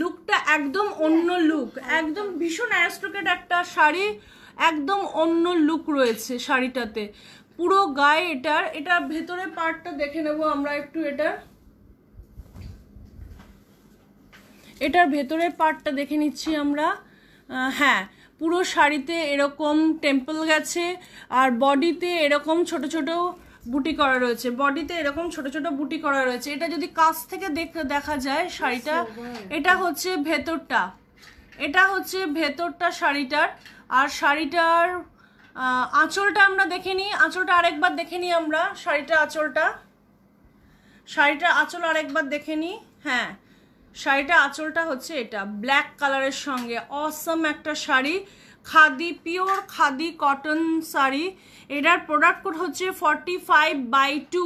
লুকটা একদম অন্য লুক হ্যাঁ। একদম ভীষণ অ্যাস্ট্রোকেট একটা শাড়ি একদম অন্য লুক রয়েছে শাড়িটাতে পুরো গায়ে এটার এটা ভেতরে পার্টটা দেখে নেব আমরা একটু এটার এটার ভেতরের পার্টটা দেখে নিচ্ছি আমরা হ্যাঁ পুরো শাড়িতে এরকম টেম্পল গেছে আর বডিতে এরকম ছোট ছোটো বুটি করা রয়েছে বডিতে এরকম ছোট ছোট বুটি করা রয়েছে এটা যদি কাছ থেকে দেখা যায় শাড়িটা এটা হচ্ছে ভেতরটা এটা হচ্ছে ভেতরটা শাড়িটার আর শাড়িটার আঁচলটা আমরা দেখে নিই আঁচলটা আরেকবার দেখে নিই আমরা শাড়িটা আঁচলটা শাড়িটার আঁচল আরেকবার দেখে নিই হ্যাঁ শাড়িটা আঁচলটা হচ্ছে এটা ব্ল্যাক কালারের সঙ্গে অসম একটা শাড়ি খাদি পিওর খাদি কটন শাড়ি এটার প্রোডাক্ট কোড হচ্ছে ফর্টি ফাইভ বাই টু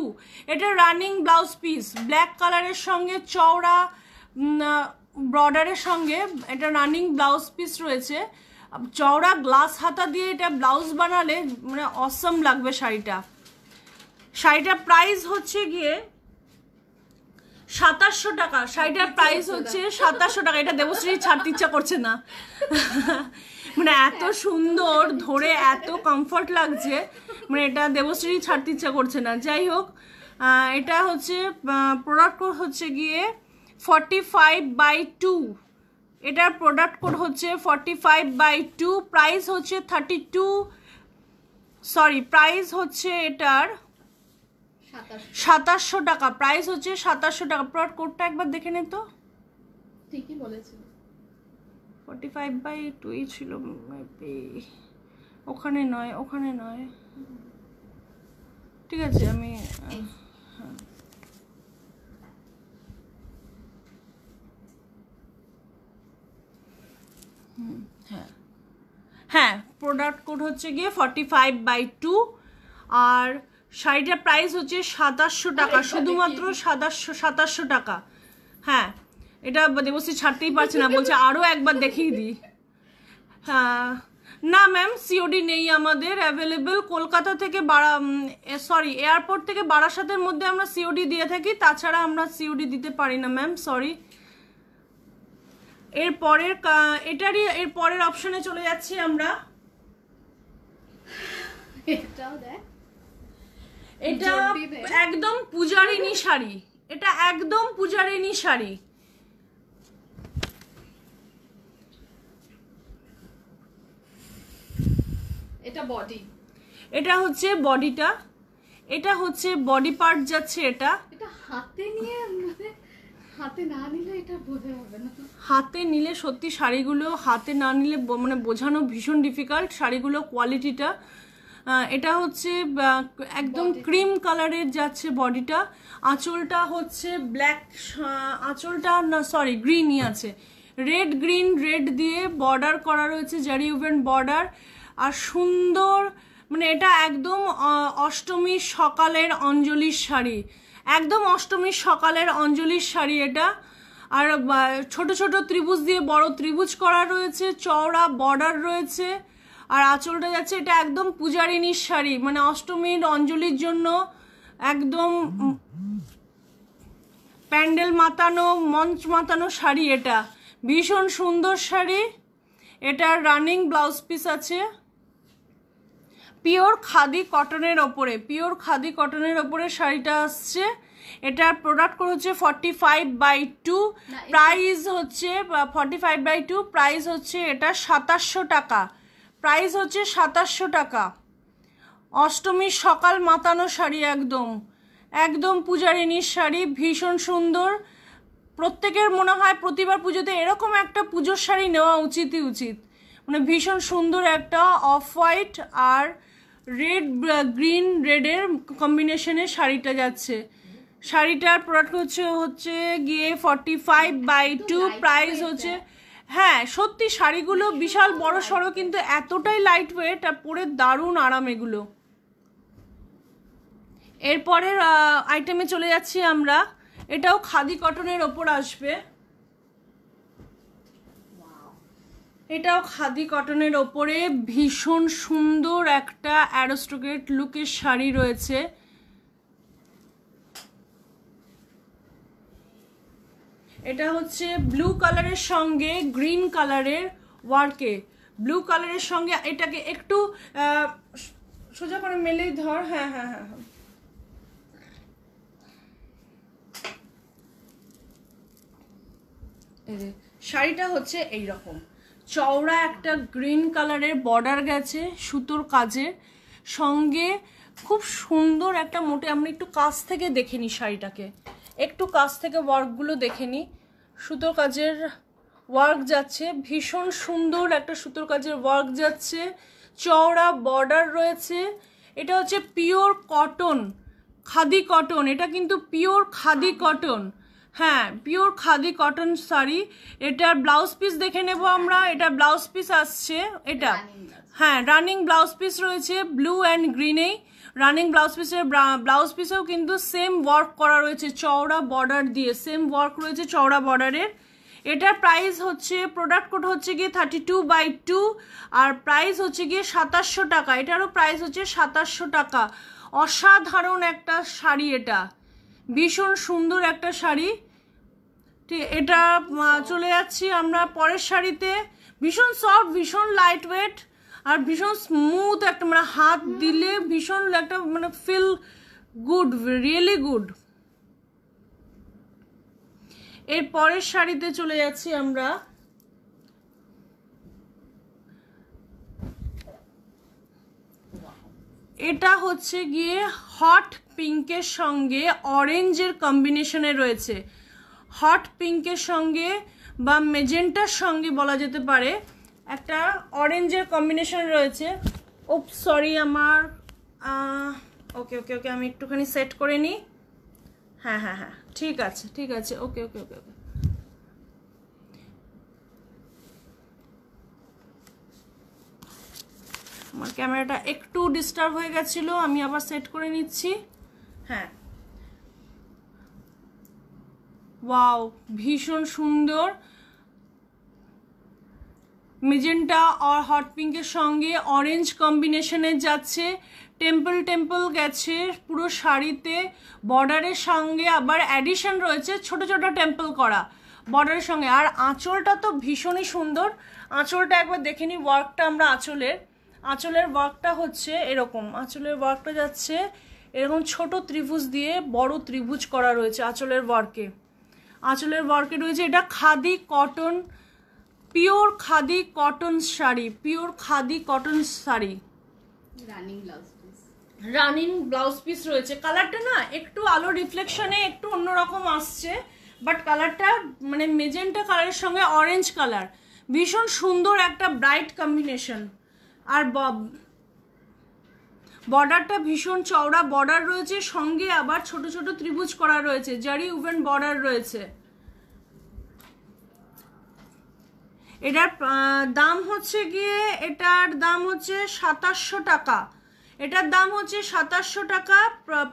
এটা রানিং ব্লাউজ পিস ব্ল্যাক কালারের সঙ্গে চওড়া ব্রডারের সঙ্গে এটা রানিং ব্লাউজ পিস রয়েছে চওড়া গ্লাস হাতা দিয়ে এটা ব্লাউজ বানালে মানে অসম লাগবে শাড়িটা শাড়িটার প্রাইস হচ্ছে গিয়ে সাতাশশো টাকা শাড়িটার প্রাইস হচ্ছে সাতাশশো টাকা এটা দেবশ্রী ছাড়তে ইচ্ছা করছে না মানে এত সুন্দর ধরে এত কমফর্ট লাগছে মানে এটা দেবশ্রী ছাড়তে ইচ্ছা করছে না যাই হোক এটা হচ্ছে প্রোডাক্ট কোড হচ্ছে গিয়ে ফর্টি ফাইভ বাই টু এটার প্রোডাক্ট কোড হচ্ছে forty five by two price হচ্ছে থার্টি টু সরি প্রাইস হচ্ছে এটার সাতাশশো টাকা প্রাইস হচ্ছে সাতাশশো টাকা প্রোডাক্ট কোডটা একবার দেখে নে তো ঠিকই বলেছি ফর্টি ফাইভ বাই টুই ছিল ওখানে নয় ওখানে নয় ঠিক আছে আমি হ্যাঁ হ্যাঁ প্রোডাক্ট কোড হচ্ছে গিয়ে ফর্টি ফাইভ বাই টু আর শাড়িটার প্রাইস হচ্ছে সাতাশশো টাকা শুধুমাত্র সাতাশশো সাতাশশো টাকা হ্যাঁ এটা দেবশ্রী ছাড়তেই পারছে না বলছে আরও একবার দেখিয়ে দিই হ্যাঁ না ম্যাম সিওডি নেই আমাদের অ্যাভেলেবেল কলকাতা থেকে বারা সরি এয়ারপোর্ট থেকে বারাসাতের মধ্যে আমরা সিওডি দিয়ে থাকি তাছাড়া আমরা সিওডি দিতে পারি না ম্যাম সরি এর পরের এটারই এর পরের অপশনে চলে যাচ্ছি আমরা এটা একদম পূজারিনী শাড়ি এটা একদম পূজারিনী শাড়ি এটা বডি এটা হচ্ছে বডিটা এটা হচ্ছে বডি পার্ট যাচ্ছে এটা এটা হাতে নিয়ে মানে হাতে না নিলে এটা বোঝা হবে না হাতে নিলে সত্যি শাড়িগুলো হাতে না নিলে মানে বোঝানো ভীষণ ডিফিকাল্ট শাড়িগুলো কোয়ালিটিটা এটা হচ্ছে একদম ক্রিম কালারের যাচ্ছে বডিটা আঁচলটা হচ্ছে ব্ল্যাক আঁচলটা না সরি গ্রিনই আছে রেড গ্রিন রেড দিয়ে বর্ডার করা রয়েছে জারি বর্ডার আর সুন্দর মানে এটা একদম অষ্টমীর সকালের অঞ্জলির শাড়ি একদম অষ্টমীর সকালের অঞ্জলির শাড়ি এটা আর ছোট ছোট ত্রিভুজ দিয়ে বড় ত্রিভুজ করা রয়েছে চওড়া বর্ডার রয়েছে আর আঁচলটা যাচ্ছে এটা একদম পূজারিনীর শাড়ি মানে অষ্টমীর অঞ্জলির জন্য একদম প্যান্ডেল মাতানো মঞ্চ মাতানো শাড়ি এটা ভীষণ সুন্দর শাড়ি এটা রানিং ব্লাউজ পিস আছে পিওর খাদি কটনের ওপরে পিওর খাদি কটনের ওপরে শাড়িটা আসছে এটার প্রোডাক্ট করে হচ্ছে forty five by two price হচ্ছে forty five by two price হচ্ছে এটা সাতাশশো টাকা প্রাইস হচ্ছে সাতাশশো টাকা অষ্টমীর সকাল মাতানো শাড়ি একদম একদম পূজারিনীর শাড়ি ভীষণ সুন্দর প্রত্যেকের মনে হয় প্রতিবার পুজোতে এরকম একটা পুজোর শাড়ি নেওয়া উচিতই উচিত মানে ভীষণ সুন্দর একটা অফ হোয়াইট আর রেড গ্রিন রেডের কম্বিনেশনে শাড়িটা যাচ্ছে শাড়িটার প্রোডাক্ট হচ্ছে হচ্ছে গিয়ে forty five by two price হচ্ছে হ্যাঁ।, হ্যাঁ সত্যি শাড়িগুলো বিশাল বড় সড়ো কিন্তু এতটাই লাইট ওয়েট আর পরে দারুণ আরাম এগুলো এরপরের আইটেমে চলে যাচ্ছি আমরা এটাও খাদি কটনের ওপর আসবে এটাও খাদি কটনের ওপরে ভীষণ সুন্দর একটা অ্যারোস্টোকেট লুকের শাড়ি রয়েছে এটা হচ্ছে ব্লু কালারের সঙ্গে গ্রিন কালারের ওয়ার্কে ব্লু কালারের সঙ্গে এটাকে একটু সোজা করে মেলেই ধর হ্যাঁ হ্যাঁ হ্যাঁ হ্যাঁ শাড়িটা হচ্ছে এই রকম চওড়া একটা গ্রিন কালারের বর্ডার গেছে সুতোর কাজের সঙ্গে খুব সুন্দর একটা মোটে আমরা একটু কাছ থেকে দেখে নিই শাড়িটাকে একটু কাছ থেকে ওয়ার্কগুলো দেখে নিই সুতোর কাজের ওয়ার্ক যাচ্ছে ভীষণ সুন্দর একটা সুতোর কাজের ওয়ার্ক যাচ্ছে চওড়া বর্ডার রয়েছে এটা হচ্ছে পিওর কটন খাদি কটন এটা কিন্তু পিওর খাদি কটন হ্যাঁ পিওর খাদি কটন শাড়ি এটার ব্লাউজ পিস দেখে নেব আমরা এটা ব্লাউজ পিস আসছে এটা হ্যাঁ রানিং ব্লাউজ পিস রয়েছে ব্লু অ্যান্ড গ্রিনেই রানিং ব্লাউজ পিসের ব্লাউজ পিসেও কিন্তু সেম ওয়ার্ক করা রয়েছে চওড়া বর্ডার দিয়ে সেম ওয়ার্ক রয়েছে চওড়া বর্ডারের এটার প্রাইস হচ্ছে প্রোডাক্ট কোড হচ্ছে গিয়ে থার্টি টু বাই টু আর প্রাইস হচ্ছে গিয়ে সাতাশশো টাকা এটারও প্রাইস হচ্ছে সাতাশশো টাকা অসাধারণ একটা শাড়ি এটা ভীষণ সুন্দর একটা শাড়ি ঠিক এটা চলে যাচ্ছি আমরা পরের শাড়িতে ভীষণ সফট ভীষণ লাইট ওয়েট আর ভীষণ স্মুথ একটা মানে হাত দিলে ভীষণ একটা মানে ফিল গুড রিয়েলি গুড এর পরের শাড়িতে চলে যাচ্ছি আমরা এটা হচ্ছে গিয়ে হট পিঙ্কের সঙ্গে অরেঞ্জের কম্বিনেশনে রয়েছে হট পিঙ্কের সঙ্গে বা মেজেন্টার সঙ্গে বলা যেতে পারে একটা অরেঞ্জের কম্বিনেশন রয়েছে ওপ সরি আমার ওকে ওকে ওকে আমি একটুখানি সেট করে নিই হ্যাঁ হ্যাঁ হ্যাঁ ঠিক আছে ঠিক আছে ওকে ওকে ওকে ওকে আমার ক্যামেরাটা একটু ডিস্টার্ব হয়ে গেছিলো আমি আবার সেট করে নিচ্ছি হ্যাঁ ওয়াও ভীষণ সুন্দর মেজেন্টা আর হট পিঙ্কের সঙ্গে অরেঞ্জ কম্বিনেশনে যাচ্ছে টেম্পল টেম্পল গেছে পুরো শাড়িতে বর্ডারের সঙ্গে আবার অ্যাডিশন রয়েছে ছোট ছোট টেম্পল করা বর্ডারের সঙ্গে আর আঁচলটা তো ভীষণই সুন্দর আঁচলটা একবার দেখে নিই ওয়ার্কটা আমরা আঁচলের আঁচলের ওয়ার্কটা হচ্ছে এরকম আঁচলের ওয়ার্কটা যাচ্ছে এরকম ছোট ত্রিভুজ দিয়ে বড় ত্রিভুজ করা রয়েছে আঁচলের ওয়ার্কে আঁচলের ওয়ার্কে রয়েছে এটা khadi cotton pure khadi cotton sari pure khadi cotton sari running blouse running blouse piece রয়েছে কালারটা না একটু আলো রিফ্লেকশনে একটু অন্যরকম আসছে বাট কালারটা মানে মেজেন্টা কালারের সঙ্গে অরেঞ্জ কালার ভীষণ সুন্দর একটা ব্রাইট কম্বিনেশন আর বর্ডারটা ভীষণ চওড়া বর্ডার রয়েছে সঙ্গে আবার ছোট ছোট ত্রিভুজ করা রয়েছে জারি উভেন বর্ডার রয়েছে এটার দাম হচ্ছে গিয়ে এটার দাম হচ্ছে সাতাশশো টাকা এটার দাম হচ্ছে সাতাশশো টাকা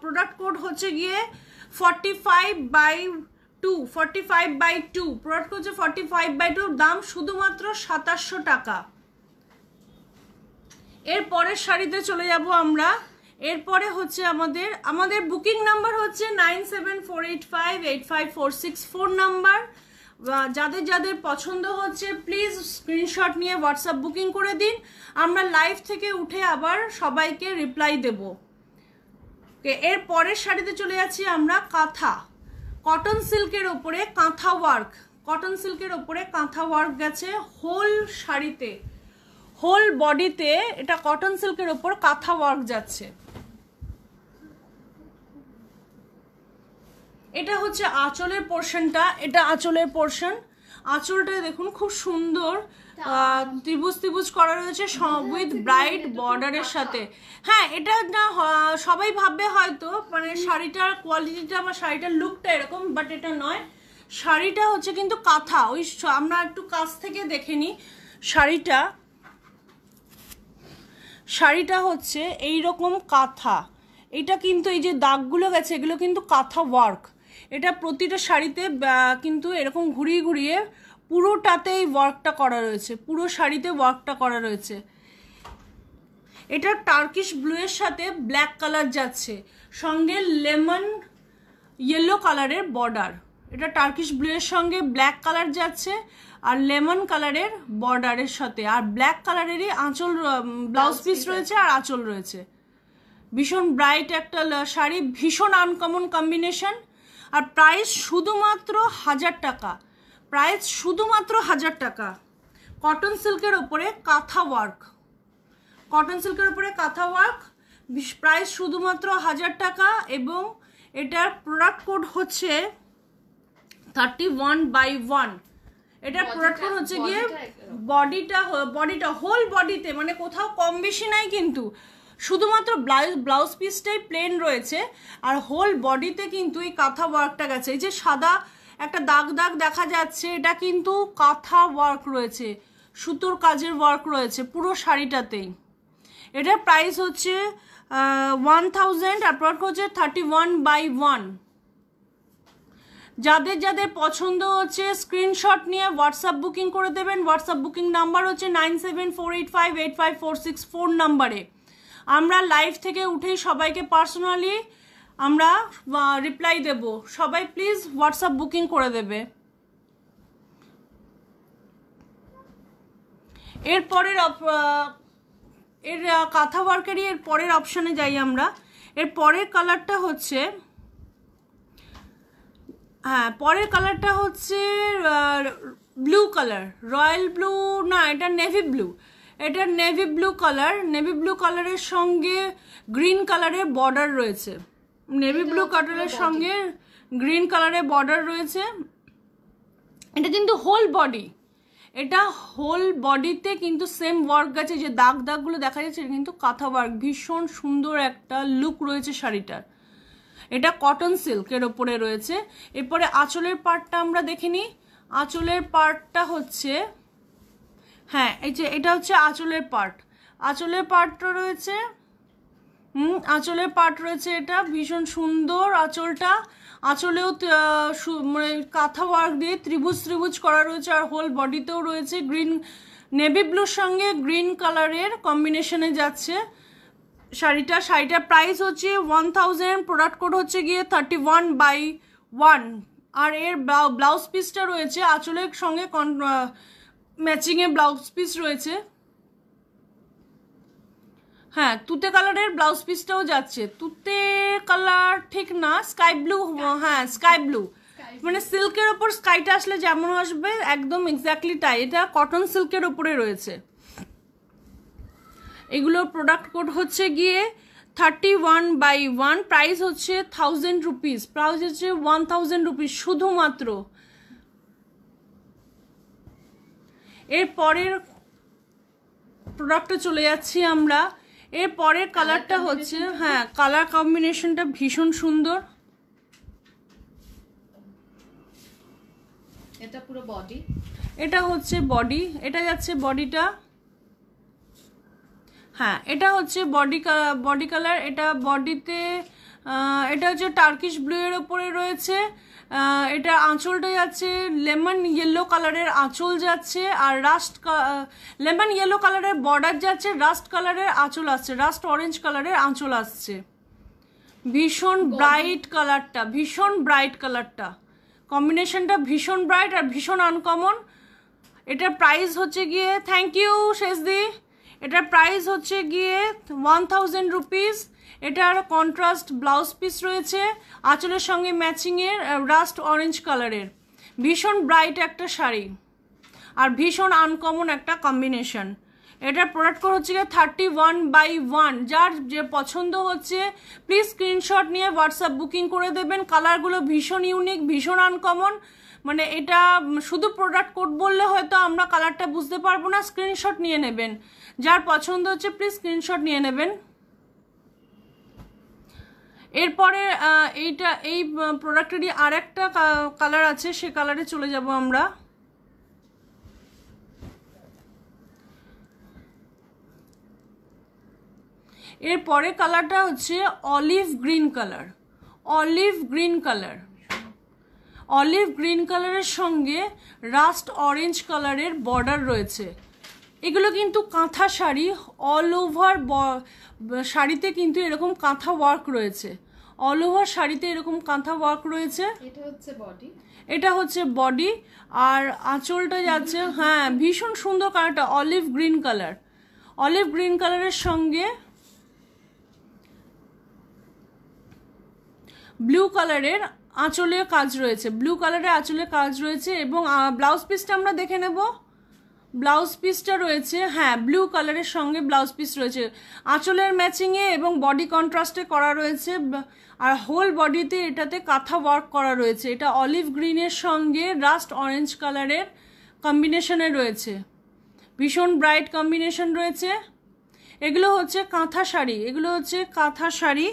প্রোডাক্ট কোড হচ্ছে গিয়ে forty five by two forty five by two product হচ্ছে ফর্টি ফাইভ বাই টু দাম শুধুমাত্র সাতাশশো টাকা এর পরের শাড়িতে চলে যাব আমরা এরপরে হচ্ছে আমাদের আমাদের বুকিং নাম্বার হচ্ছে nine seven four eight five eight five four six four number যাদের যাদের পছন্দ হচ্ছে প্লিজ স্ক্রিনশট নিয়ে হোয়াটসঅ্যাপ বুকিং করে দিন আমরা লাইভ থেকে উঠে আবার সবাইকে রিপ্লাই দেব এর পরের শাড়িতে চলে যাচ্ছি আমরা কাঁথা কটন সিল্কের ওপরে কাঁথা ওয়ার্ক কটন সিল্কের ওপরে কাঁথা ওয়ার্ক গেছে হোল শাড়িতে হোল বডিতে এটা কটন সিল্কের ওপর কাঁথা ওয়ার্ক যাচ্ছে এটা হচ্ছে আঁচলের পোর্শনটা এটা আঁচলের পোর্শন আঁচলটা দেখুন খুব সুন্দর ত্রিভুজ ত্রিভুজ করা রয়েছে উইথ ব্রাইট বর্ডারের সাথে হ্যাঁ এটা না সবাই ভাববে হয়তো মানে শাড়িটার কোয়ালিটিটা বা শাড়িটার লুকটা এরকম বাট এটা নয় শাড়িটা হচ্ছে কিন্তু কাঁথা ওই আমরা একটু কাছ থেকে দেখে নিই শাড়িটা শাড়িটা হচ্ছে এই রকম কাঁথা এটা কিন্তু এই যে দাগগুলো গেছে এগুলো কিন্তু কাঁথা ওয়ার্ক এটা প্রতিটা শাড়িতে কিন্তু এরকম ঘুরিয়ে ঘুরিয়ে পুরোটাতে এই ওয়ার্কটা করা রয়েছে পুরো শাড়িতে ওয়ার্কটা করা রয়েছে এটা টার্কিশ ব্লুয়ের সাথে ব্ল্যাক কালার যাচ্ছে সঙ্গে লেমন ইয়েলো কালারের বর্ডার এটা টার্কিশ ব্লুয়ের সঙ্গে ব্ল্যাক কালার যাচ্ছে আর লেমন কালারের বর্ডারের সাথে আর ব্ল্যাক কালারেরই আঁচল ব্লাউজ পিস রয়েছে আর আঁচল রয়েছে ভীষণ ব্রাইট একটা শাড়ি ভীষণ আনকমন কম্বিনেশন আর প্রাইস শুধুমাত্র হাজার টাকা প্রাইস শুধুমাত্র হাজার টাকা কটন সিল্কের ওপরে কাঁথা ওয়ার্ক কটন সিল্কের ওপরে কাঁথা ওয়ার্ক প্রাইস শুধুমাত্র হাজার টাকা এবং এটার প্রোডাক্ট কোড হচ্ছে থার্টি ওয়ান বাই ওয়ান এটা প্রোডাক্ট হচ্ছে গিয়ে বডিটা বডিটা হোল বডিতে মানে কোথাও কম বেশি নাই কিন্তু শুধুমাত্র ব্লাউজ ব্লাউজ পিসটাই প্লেন রয়েছে আর হোল বডিতে কিন্তু এই কাঁথা ওয়ার্কটা গেছে এই যে সাদা একটা দাগ দাগ দেখা যাচ্ছে এটা কিন্তু কাঁথা ওয়ার্ক রয়েছে সুতোর কাজের ওয়ার্ক রয়েছে পুরো শাড়িটাতেই এটার প্রাইস হচ্ছে ওয়ান থাউজেন্ড আর প্রোডাক্ট হচ্ছে থার্টি ওয়ান বাই ওয়ান যাদের যাদের পছন্দ হচ্ছে স্ক্রিনশট নিয়ে হোয়াটসঅ্যাপ বুকিং করে দেবেন হোয়াটসঅ্যাপ বুকিং নাম্বার হচ্ছে nine seven four eight five eight five four six নাম্বারে আমরা লাইভ থেকে উঠেই সবাইকে পার্সোনালি আমরা রিপ্লাই দেব সবাই প্লিজ হোয়াটসঅ্যাপ বুকিং করে দেবে এর পরের এর কাঁথা ওয়ার্কেরই এর পরের অপশানে যাই আমরা এর পরের কালারটা হচ্ছে হ্যাঁ পরের কালারটা হচ্ছে ব্লু কালার রয়্যাল ব্লু না এটা নেভি ব্লু এটা navy blue colour navy blue কালারের সঙ্গে গ্রিন কালারের বর্ডার রয়েছে নেভি ব্লু কালারের সঙ্গে গ্রিন কালারের বর্ডার রয়েছে এটা কিন্তু হোল বডি এটা হোল বডিতে কিন্তু সেম ওয়ার্ক গেছে যে দাগ দাগগুলো দেখা যাচ্ছে এটা কিন্তু কাঁথা ওয়ার্ক ভীষণ সুন্দর একটা লুক রয়েছে শাড়িটার এটা কটন সিল্কের ওপরে রয়েছে এরপরে আঁচলের পার্টটা আমরা দেখে নিই আঁচলের পার্টটা হচ্ছে হ্যাঁ এই যে এটা হচ্ছে আঁচলের পার্ট আঁচলের পার্টটা রয়েছে হুম আঁচলের পার্ট রয়েছে এটা ভীষণ সুন্দর আঁচলটা আঁচলেও মানে কাঁথা ওয়ার্ক দিয়ে ত্রিভুজ ত্রিভুজ করা রয়েছে আর হোল বডিতেও রয়েছে গ্রিন নেভি ব্লুর সঙ্গে গ্রিন কালারের কম্বিনেশনে যাচ্ছে শাড়িটা শাড়িটার প্রাইস হচ্ছে ওয়ান থাউজেন্ড প্রোডাক্ট কোড হচ্ছে গিয়ে থার্টি ওয়ান বাই ওয়ান আর এর ব্লাউজ পিসটা রয়েছে আঁচলের সঙ্গে কন ম্যাচিংয়ে ব্লাউজ পিস রয়েছে হ্যাঁ তুতে কালারের ব্লাউজ পিসটাও যাচ্ছে তুতে কালার ঠিক না স্কাই ব্লু হ্যাঁ স্কাই ব্লু মানে সিল্কের ওপর স্কাইটা আসলে যেমন আসবে একদম এক্স্যাক্টলি তাই এটা কটন সিল্কের ওপরে রয়েছে এগুলোর প্রোডাক্ট কোড হচ্ছে গিয়ে thirty one by one price হচ্ছে থাউজেন্ড রুপিস প্রাইস হচ্ছে ওয়ান থাউজেন্ড রুপিস শুধুমাত্র এর পরের প্রোডাক্টে চলে যাচ্ছি আমরা এর পরের কালারটা হচ্ছে হ্যাঁ কালার কম্বিনেশনটা ভীষণ সুন্দর এটা পুরো বডি এটা হচ্ছে বডি এটা যাচ্ছে বডিটা হ্যাঁ এটা হচ্ছে বডি বডি কালার এটা বডিতে এটা হচ্ছে টার্কিশ ব্লু এর ওপরে রয়েছে এটা আঁচলটা যাচ্ছে লেমন ইয়েলো কালারের আঁচল যাচ্ছে আর রাস্ট লেমন ইয়েলো কালারের বর্ডার যাচ্ছে রাস্ট কালারের আঁচল আসছে রাস্ট অরেঞ্জ কালারের আঁচল আসছে ভীষণ ব্রাইট কালারটা ভীষণ ব্রাইট কালারটা কম্বিনেশনটা ভীষণ ব্রাইট আর ভীষণ আনকমন এটার প্রাইস হচ্ছে গিয়ে থ্যাংক ইউ শেষদি এটার প্রাইস হচ্ছে গিয়ে ওয়ান থাউজেন্ড রুপিস এটার কন্ট্রাস্ট ব্লাউজ পিস রয়েছে আঁচলের সঙ্গে ম্যাচিংয়ের রাস্ট অরেঞ্জ কালারের ভীষণ ব্রাইট একটা শাড়ি আর ভীষণ আনকমন একটা কম্বিনেশন এটার প্রোডাক্ট কোড হচ্ছে গিয়ে থার্টি ওয়ান বাই ওয়ান যার যে পছন্দ হচ্ছে প্লিজ স্ক্রিনশট নিয়ে হোয়াটসঅ্যাপ বুকিং করে দেবেন কালারগুলো ভীষণ ইউনিক ভীষণ আনকমন মানে এটা শুধু প্রোডাক্ট কোড বললে হয়তো আমরা কালারটা বুঝতে পারবো না স্ক্রিনশট নিয়ে নেবেন যার পছন্দ হচ্ছে প্লিজ স্ক্রিনশট নিয়ে নেবেন এরপরে এইটা এই প্রোডাক্টেরই আর একটা কালার আছে সে কালারে চলে যাব আমরা এরপরে কালারটা হচ্ছে olive green colour olive green colour olive green কালারের সঙ্গে রাস্ট অরেঞ্জ কালারের বর্ডার রয়েছে এগুলো কিন্তু কাঁথা শাড়ি অল ওভার শাড়িতে কিন্তু এরকম কাঁথা ওয়ার্ক রয়েছে অল ওভার শাড়িতে এরকম কাঁথা ওয়ার্ক রয়েছে এটা হচ্ছে বডি এটা হচ্ছে বডি আর আঁচলটা যাচ্ছে হ্যাঁ ভীষণ সুন্দর কালারটা olive green colour olive green কালারের সঙ্গে ব্লু কালারের আঁচলের কাজ রয়েছে ব্লু কালারের আঁচলের কাজ রয়েছে এবং ব্লাউজ পিসটা আমরা দেখে নেব ব্লাউজ পিসটা রয়েছে হ্যাঁ ব্লু কালারের সঙ্গে ব্লাউজ পিস রয়েছে আঁচলের ম্যাচিংয়ে এবং বডি কন্ট্রাস্টে করা রয়েছে আর হোল বডিতে এটাতে কাঁথা ওয়ার্ক করা রয়েছে এটা অলিভ গ্রিনের সঙ্গে রাস্ট অরেঞ্জ কালারের কম্বিনেশনে রয়েছে ভীষণ ব্রাইট কম্বিনেশন রয়েছে এগুলো হচ্ছে কাঁথা শাড়ি এগুলো হচ্ছে কাঁথা শাড়ি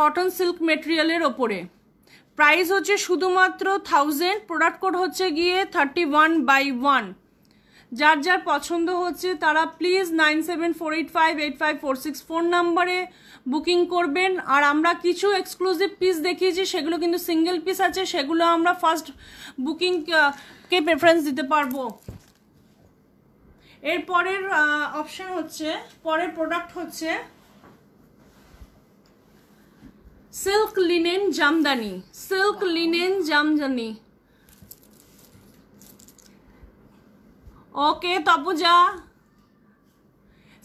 কটন সিল্ক মেটেরিয়ালের ওপরে প্রাইস হচ্ছে শুধুমাত্র থাউজেন্ড প্রোডাক্ট কোড হচ্ছে গিয়ে থার্টি ওয়ান বাই ওয়ান যার যার পছন্দ হচ্ছে তারা please nine seven four eight five eight five four six phone নাম্বারে বুকিং করবেন আর আমরা কিছু এক্সক্লুসিভ পিস দেখিয়েছি সেগুলো কিন্তু সিঙ্গেল পিস আছে সেগুলো আমরা ফার্স্ট বুকিং কে প্রেফারেন্স দিতে পারবো এর পরের অপশান হচ্ছে পরের প্রোডাক্ট হচ্ছে silk linen Jamdani silk linen Jamdani okay তপজা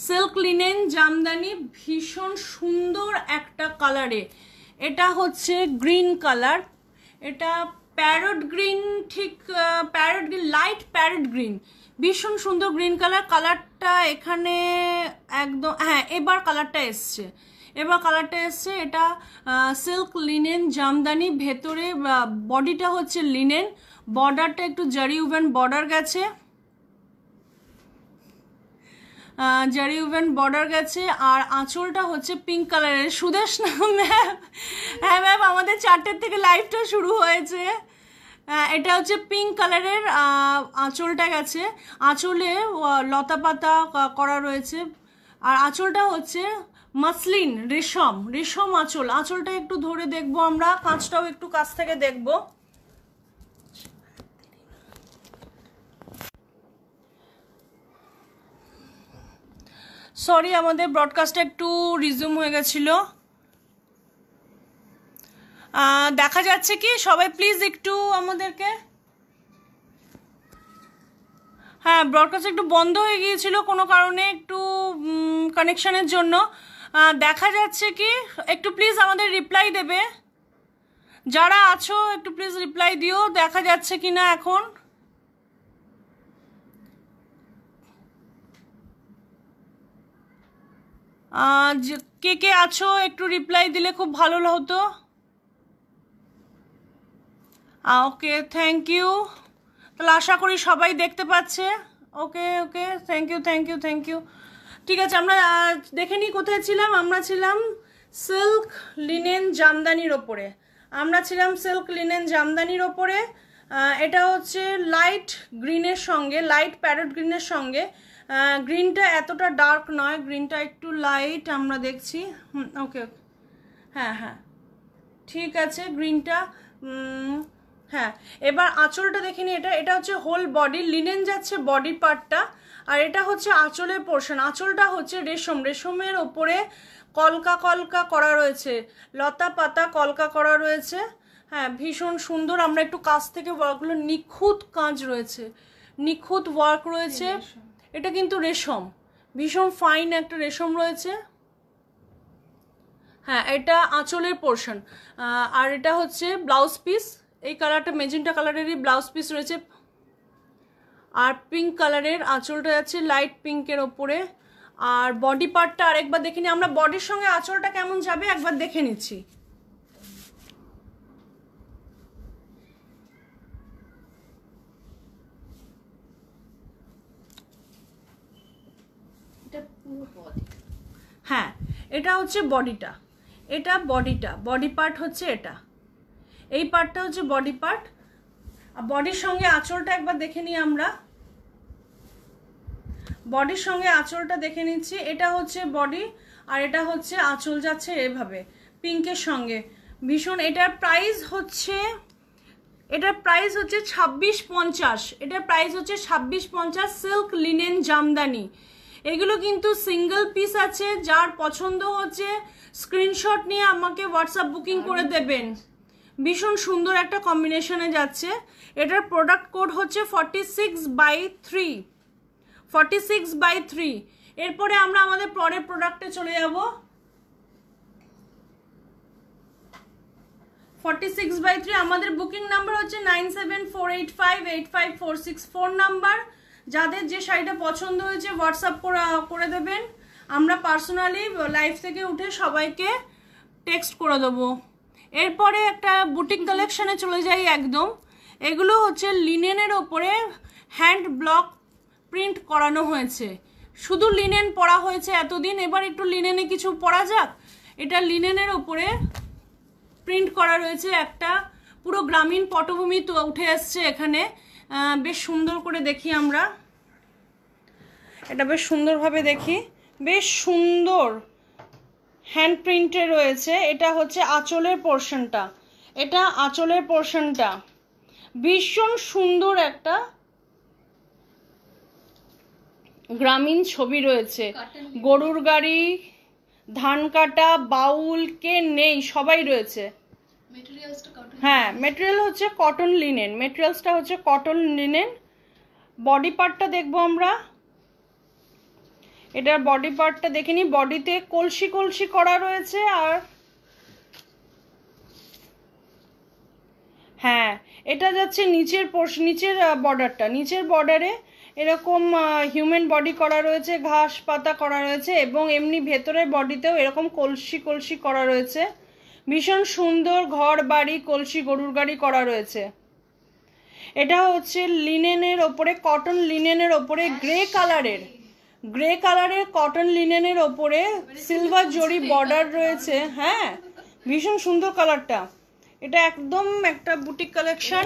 সিল্ক লিনেন জামদানি ভীষণ সুন্দর একটা কালারে এটা হচ্ছে গ্রিন কালার এটা প্যারট গ্রিন ঠিক parrot green light parrot green ভীষণ সুন্দর গ্রিন কালার কালারটা এখানে একদম হ্যাঁ এবার কালারটা এসছে এবার কালারটা এসছে এটা সিল্ক লিনেন জামদানি ভেতরে বডিটা হচ্ছে লিনেন বর্ডারটা একটু জারি উভেন বর্ডার গেছে জারি উভেন বর্ডার গেছে আর আঁচলটা হচ্ছে পিঙ্ক কালারের না ম্যাম হ্যাঁ ম্যাম আমাদের চারটের থেকে লাইফটা শুরু হয়েছে এটা হচ্ছে পিঙ্ক কালারের আঁচলটা গেছে আঁচলে লতা পাতা করা রয়েছে আর আঁচলটা হচ্ছে মাসলিন রেশম রেশম আঁচল আঁচলটা একটু ধরে দেখব আমরা কাঁচটাও একটু কাছ থেকে দেখব সরি আমাদের ব্রডকাস্টটা একটু রিজিউম হয়ে গেছিল দেখা যাচ্ছে কি সবাই প্লিজ একটু আমাদেরকে হ্যাঁ ব্রডকাস্ট একটু বন্ধ হয়ে গিয়েছিল কোনো কারণে একটু কানেকশানের জন্য দেখা যাচ্ছে কি একটু প্লিজ আমাদের রিপ্লাই দেবে যারা আছো একটু প্লিজ রিপ্লাই দিও দেখা যাচ্ছে কি না এখন কে কে আছো একটু রিপ্লাই দিলে খুব ভালো হতো ওকে থ্যাংক ইউ তাহলে আশা করি সবাই দেখতে পাচ্ছে okay okay thank you thank you thank you ঠিক আছে আমরা দেখে নিই কোথায় ছিলাম আমরা ছিলাম সিল্ক লিনেন জামদানির ওপরে আমরা ছিলাম সিল্ক লিনেন জামদানির ওপরে এটা হচ্ছে লাইট গ্রিনের সঙ্গে লাইট প্যারট গ্রিনের সঙ্গে গ্রিনটা এতটা ডার্ক নয় গ্রিনটা একটু লাইট আমরা দেখছি ওকে ওকে হ্যাঁ হ্যাঁ ঠিক আছে গ্রিনটা হ্যাঁ এবার আঁচলটা দেখে এটা এটা হচ্ছে হোল বডি লিনেন যাচ্ছে বডি পার্টটা আর এটা হচ্ছে আঁচলের পোর্শন আঁচলটা হচ্ছে রেশম রেশমের ওপরে কলকা কলকা করা রয়েছে লতা পাতা কলকা করা রয়েছে হ্যাঁ ভীষণ সুন্দর আমরা একটু কাছ থেকে ওয়ার্কগুলো নিখুঁত কাজ রয়েছে নিখুঁত ওয়ার্ক রয়েছে এটা কিন্তু রেশম ভীষণ ফাইন একটা রেশম রয়েছে হ্যাঁ এটা আঁচলের পোর্শন আর এটা হচ্ছে ব্লাউজ পিস এই কালারটা মেজেন্টা কালারেরই ব্লাউজ পিস রয়েছে আর পিঙ্ক কালারের আঁচলটা যাচ্ছে লাইট পিঙ্কের ওপরে আর বডি পার্টটা আরেকবার দেখে নিই আমরা বডির সঙ্গে আঁচলটা কেমন যাবে একবার দেখে নিচ্ছি হ্যাঁ এটা হচ্ছে বডিটা এটা বডিটা বডি পার্ট হচ্ছে এটা এই পার্টটা হচ্ছে বডি পার্ট আর বডির সঙ্গে আঁচলটা একবার দেখে নিই আমরা বডির সঙ্গে আঁচলটা দেখে নিচ্ছি এটা হচ্ছে বডি আর এটা হচ্ছে আঁচল যাচ্ছে এভাবে পিঙ্কের সঙ্গে ভীষণ এটার প্রাইস হচ্ছে এটার প্রাইস হচ্ছে ছাব্বিশ পঞ্চাশ এটার প্রাইস হচ্ছে ছাব্বিশ পঞ্চাশ সিল্ক লিনেন জামদানি এগুলো কিন্তু সিঙ্গেল পিস আছে যার পছন্দ হচ্ছে স্ক্রিনশট নিয়ে আমাকে হোয়াটসঅ্যাপ বুকিং করে দেবেন ভীষণ সুন্দর একটা কম্বিনেশনে যাচ্ছে এটার প্রোডাক্ট কোড হচ্ছে forty six by three forty six by three এরপরে আমরা আমাদের পরের প্রোডাক্টে চলে যাব ফর্টি সিক্স বাই থ্রি আমাদের বুকিং নাম্বার হচ্ছে nine seven four eight five eight five four six four number যাদের যে শাড়িটা পছন্দ হয়েছে হোয়াটসঅ্যাপ করে দেবেন আমরা পার্সোনালি লাইফ থেকে উঠে সবাইকে টেক্সট করে দেবো এরপরে একটা বুটিং কালেকশানে চলে যাই একদম এগুলো হচ্ছে লিনেনের ওপরে হ্যান্ড ব্লক প্রিন্ট করানো হয়েছে শুধু লিনেন পরা হয়েছে এতদিন এবার একটু লিনেনে কিছু পরা যাক এটা লিনেনের ওপরে প্রিন্ট করা রয়েছে একটা পুরো গ্রামীণ পটভূমি তো উঠে আসছে এখানে বেশ সুন্দর করে দেখি আমরা এটা বেশ সুন্দরভাবে দেখি বেশ সুন্দর হ্যান্ড প্রিন্টে রয়েছে এটা হচ্ছে আঁচলের পোর্শনটা এটা আঁচলের পোর্শনটা ভীষণ সুন্দর একটা গ্রামীণ ছবি রয়েছে গরুর গাড়ি ধান কাটা বাউল কে নেই সবাই রয়েছে হ্যাঁ মেটেরিয়াল হচ্ছে কটন লিনেন মেটেরিয়ালসটা হচ্ছে কটন লিনেন বডি পার্টটা দেখবো আমরা এটার বডি পার্টটা দেখে নি বডিতে কলসি কলসি করা রয়েছে আর হ্যাঁ এটা যাচ্ছে নিচের পোর্শ নিচের বর্ডারটা নিচের বর্ডারে এরকম হিউম্যান বডি করা রয়েছে ঘাস পাতা করা রয়েছে এবং এমনি ভেতরের বডিতেও এরকম কলসি কলসি করা রয়েছে ভীষণ সুন্দর ঘর বাড়ি কলসি গরুর গাড়ি করা রয়েছে এটা হচ্ছে লিনেনের ওপরে কটন লিনেনের ওপরে গ্রে কালারের গ্রে কালারের কটন লিনেনের ওপরে সিলভার জরি বর্ডার রয়েছে হ্যাঁ ভীষণ সুন্দর কালারটা এটা একদম একটা বুটিক কালেকশন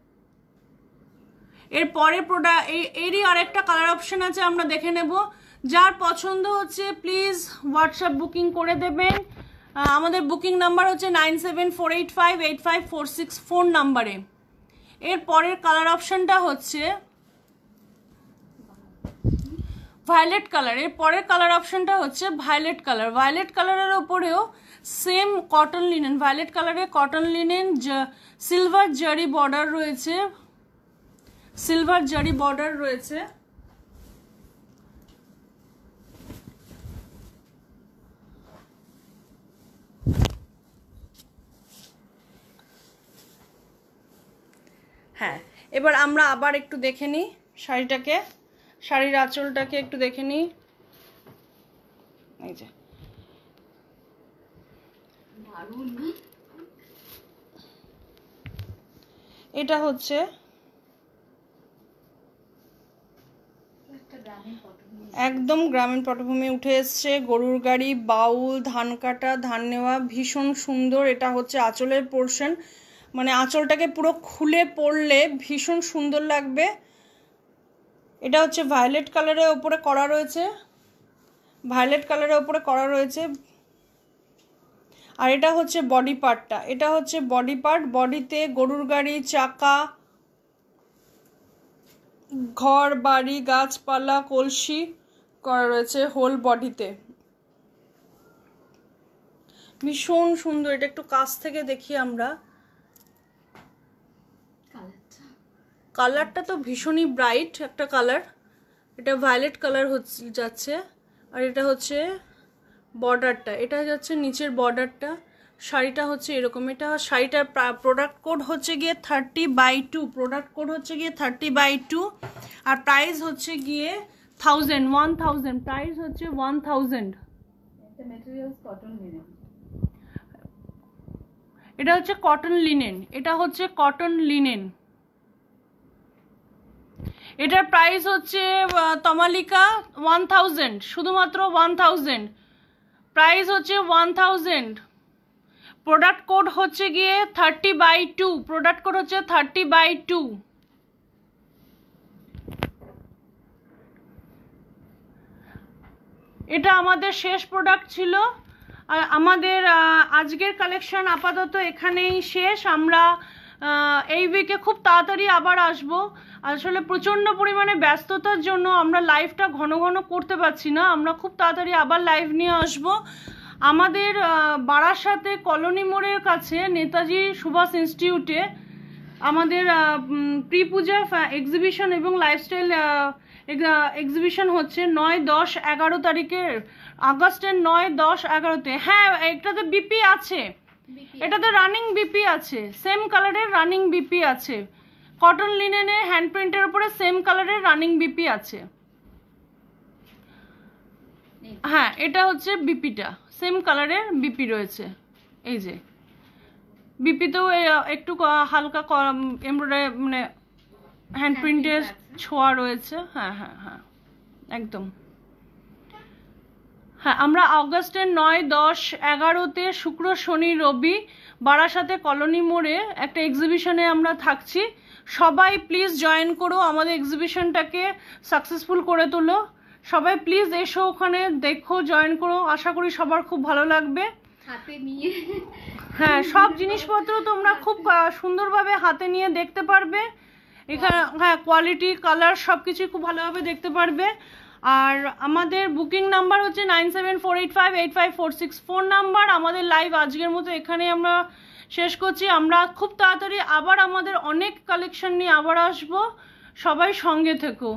এর পরে প্রোডা এরই আরেকটা কালার অপশান আছে আমরা দেখে নেব যার পছন্দ হচ্ছে প্লিজ হোয়াটসঅ্যাপ বুকিং করে দেবেন আমাদের বুকিং নাম্বার হচ্ছে nine seven four eight five eight five four six phone নাম্বারে এর পরের কালার অপশানটা হচ্ছে ভায়োলেট কালার এর পরের কালার অপশনটা হচ্ছে ভায়োলেট কালার ভায়োলেট কালারের ওপরেও সেম কটন লিনেন ভায়োলেট কালারে cotton linen silver zari border রয়েছে সিলভার জারি বর্ডার রয়েছে হ্যাঁ এবার আমরা আবার একটু দেখে নিই শাড়িটাকে শাড়ির আঁচলটাকে একটু দেখে নিই এই যে এটা হচ্ছে একদম গ্রামীণ পটভূমি উঠে এসছে গরুর গাড়ি বাউল ধান কাটা ধান নেওয়া ভীষণ সুন্দর এটা হচ্ছে আঁচলের পোর্শন মানে আঁচলটাকে পুরো খুলে পড়লে ভীষণ সুন্দর লাগবে এটা হচ্ছে ভায়োলেট কালারের ওপরে করা রয়েছে ভায়োলেট কালারের ওপরে করা রয়েছে আর এটা হচ্ছে বডি পার্টটা এটা হচ্ছে বডি পার্ট বডিতে গরুর গাড়ি চাকা ঘর বাড়ি গাছপালা কলসি করা রয়েছে হোল বডিতে ভীষণ সুন্দর এটা একটু কাছ থেকে দেখি আমরা কালারটা তো ভীষণই ব্রাইট একটা কালার এটা ভায়োলেট কালার হচ্ছে যাচ্ছে আর এটা হচ্ছে বর্ডারটা এটা যাচ্ছে নিচের বর্ডারটা শাড়িটা হচ্ছে এরকম এটা শাড়িটার প্রোডাক্ট কোড হচ্ছে গিয়ে thirty by two product code হচ্ছে গিয়ে থার্টি বাই টু আর প্রাইস হচ্ছে গিয়ে থাউজেন্ড ওয়ান থাউজেন্ড প্রাইস হচ্ছে ওয়ান থাউজেন্ড এটা হচ্ছে কটন লিনেন এটা হচ্ছে কটন লিনেন এটার প্রাইস হচ্ছে তমালিকা ওয়ান থাউজেন্ড শুধুমাত্র ওয়ান থাউজেন্ড প্রাইস হচ্ছে ওয়ান থাউজেন্ড প্রোডাক্ট কোড হচ্ছে গিয়ে thirty by two product code হচ্ছে থার্টি বাই টু এটা আমাদের শেষ প্রোডাক্ট ছিল আমাদের আজকের কালেকশন আপাতত এখানেই শেষ আমরা এই উইকে খুব তাড়াতাড়ি আবার আসব আসলে প্রচণ্ড পরিমাণে ব্যস্ততার জন্য আমরা লাইভটা ঘন ঘন করতে পারছি না আমরা খুব তাড়াতাড়ি আবার লাইভ নিয়ে আসব আমাদের বারাসাতে কলোনি মোড়ের কাছে নেতাজি সুভাষ ইনস্টিটিউটে আমাদের প্রি পূজা এক্সিবিশন এবং লাইফস্টাইল এক্সিবিশন হচ্ছে নয় দশ এগারো তারিখের আগস্টের নয় দশ এগারোতে হ্যাঁ এটাতে বিপি আছে এটাতে রানিং বিপি আছে সেম কালারের রানিং বিপি আছে কটন লিনেনে হ্যান্ড প্রিন্টের উপরে সেম কালারের রানিং বিপি আছে হ্যাঁ এটা হচ্ছে বিপিটা সেম কালারের বিপি রয়েছে এই যে বিপিতেও একটু হালকা এমব্রয়ডারি মানে হ্যান্ড প্রিন্টের ছোঁয়া রয়েছে হ্যাঁ হ্যাঁ হ্যাঁ একদম হ্যাঁ আমরা অগস্টের নয় দশ এগারোতে শুক্র শনি রবি বারাসাতে কলোনি মোড়ে একটা এক্সিবিশনে আমরা থাকছি সবাই প্লিজ জয়েন করো আমাদের এক্সিবিশনটাকে সাকসেসফুল করে তোলো সবাই প্লিজ এসো ওখানে দেখো জয়েন করো আশা করি সবার খুব ভালো লাগবে হ্যাঁ সব জিনিসপত্র তোমরা খুব সুন্দরভাবে হাতে নিয়ে দেখতে পারবে এখানে হ্যাঁ কোয়ালিটি কালার সব কিছুই খুব ভালোভাবে দেখতে পারবে আর আমাদের বুকিং নাম্বার হচ্ছে nine seven four eight five eight five four six four number আমাদের লাইভ আজকের মতো এখানে আমরা শেষ করছি আমরা খুব তাড়াতাড়ি আবার আমাদের অনেক কালেকশন নিয়ে আবার আসবো সবাই সঙ্গে থেকো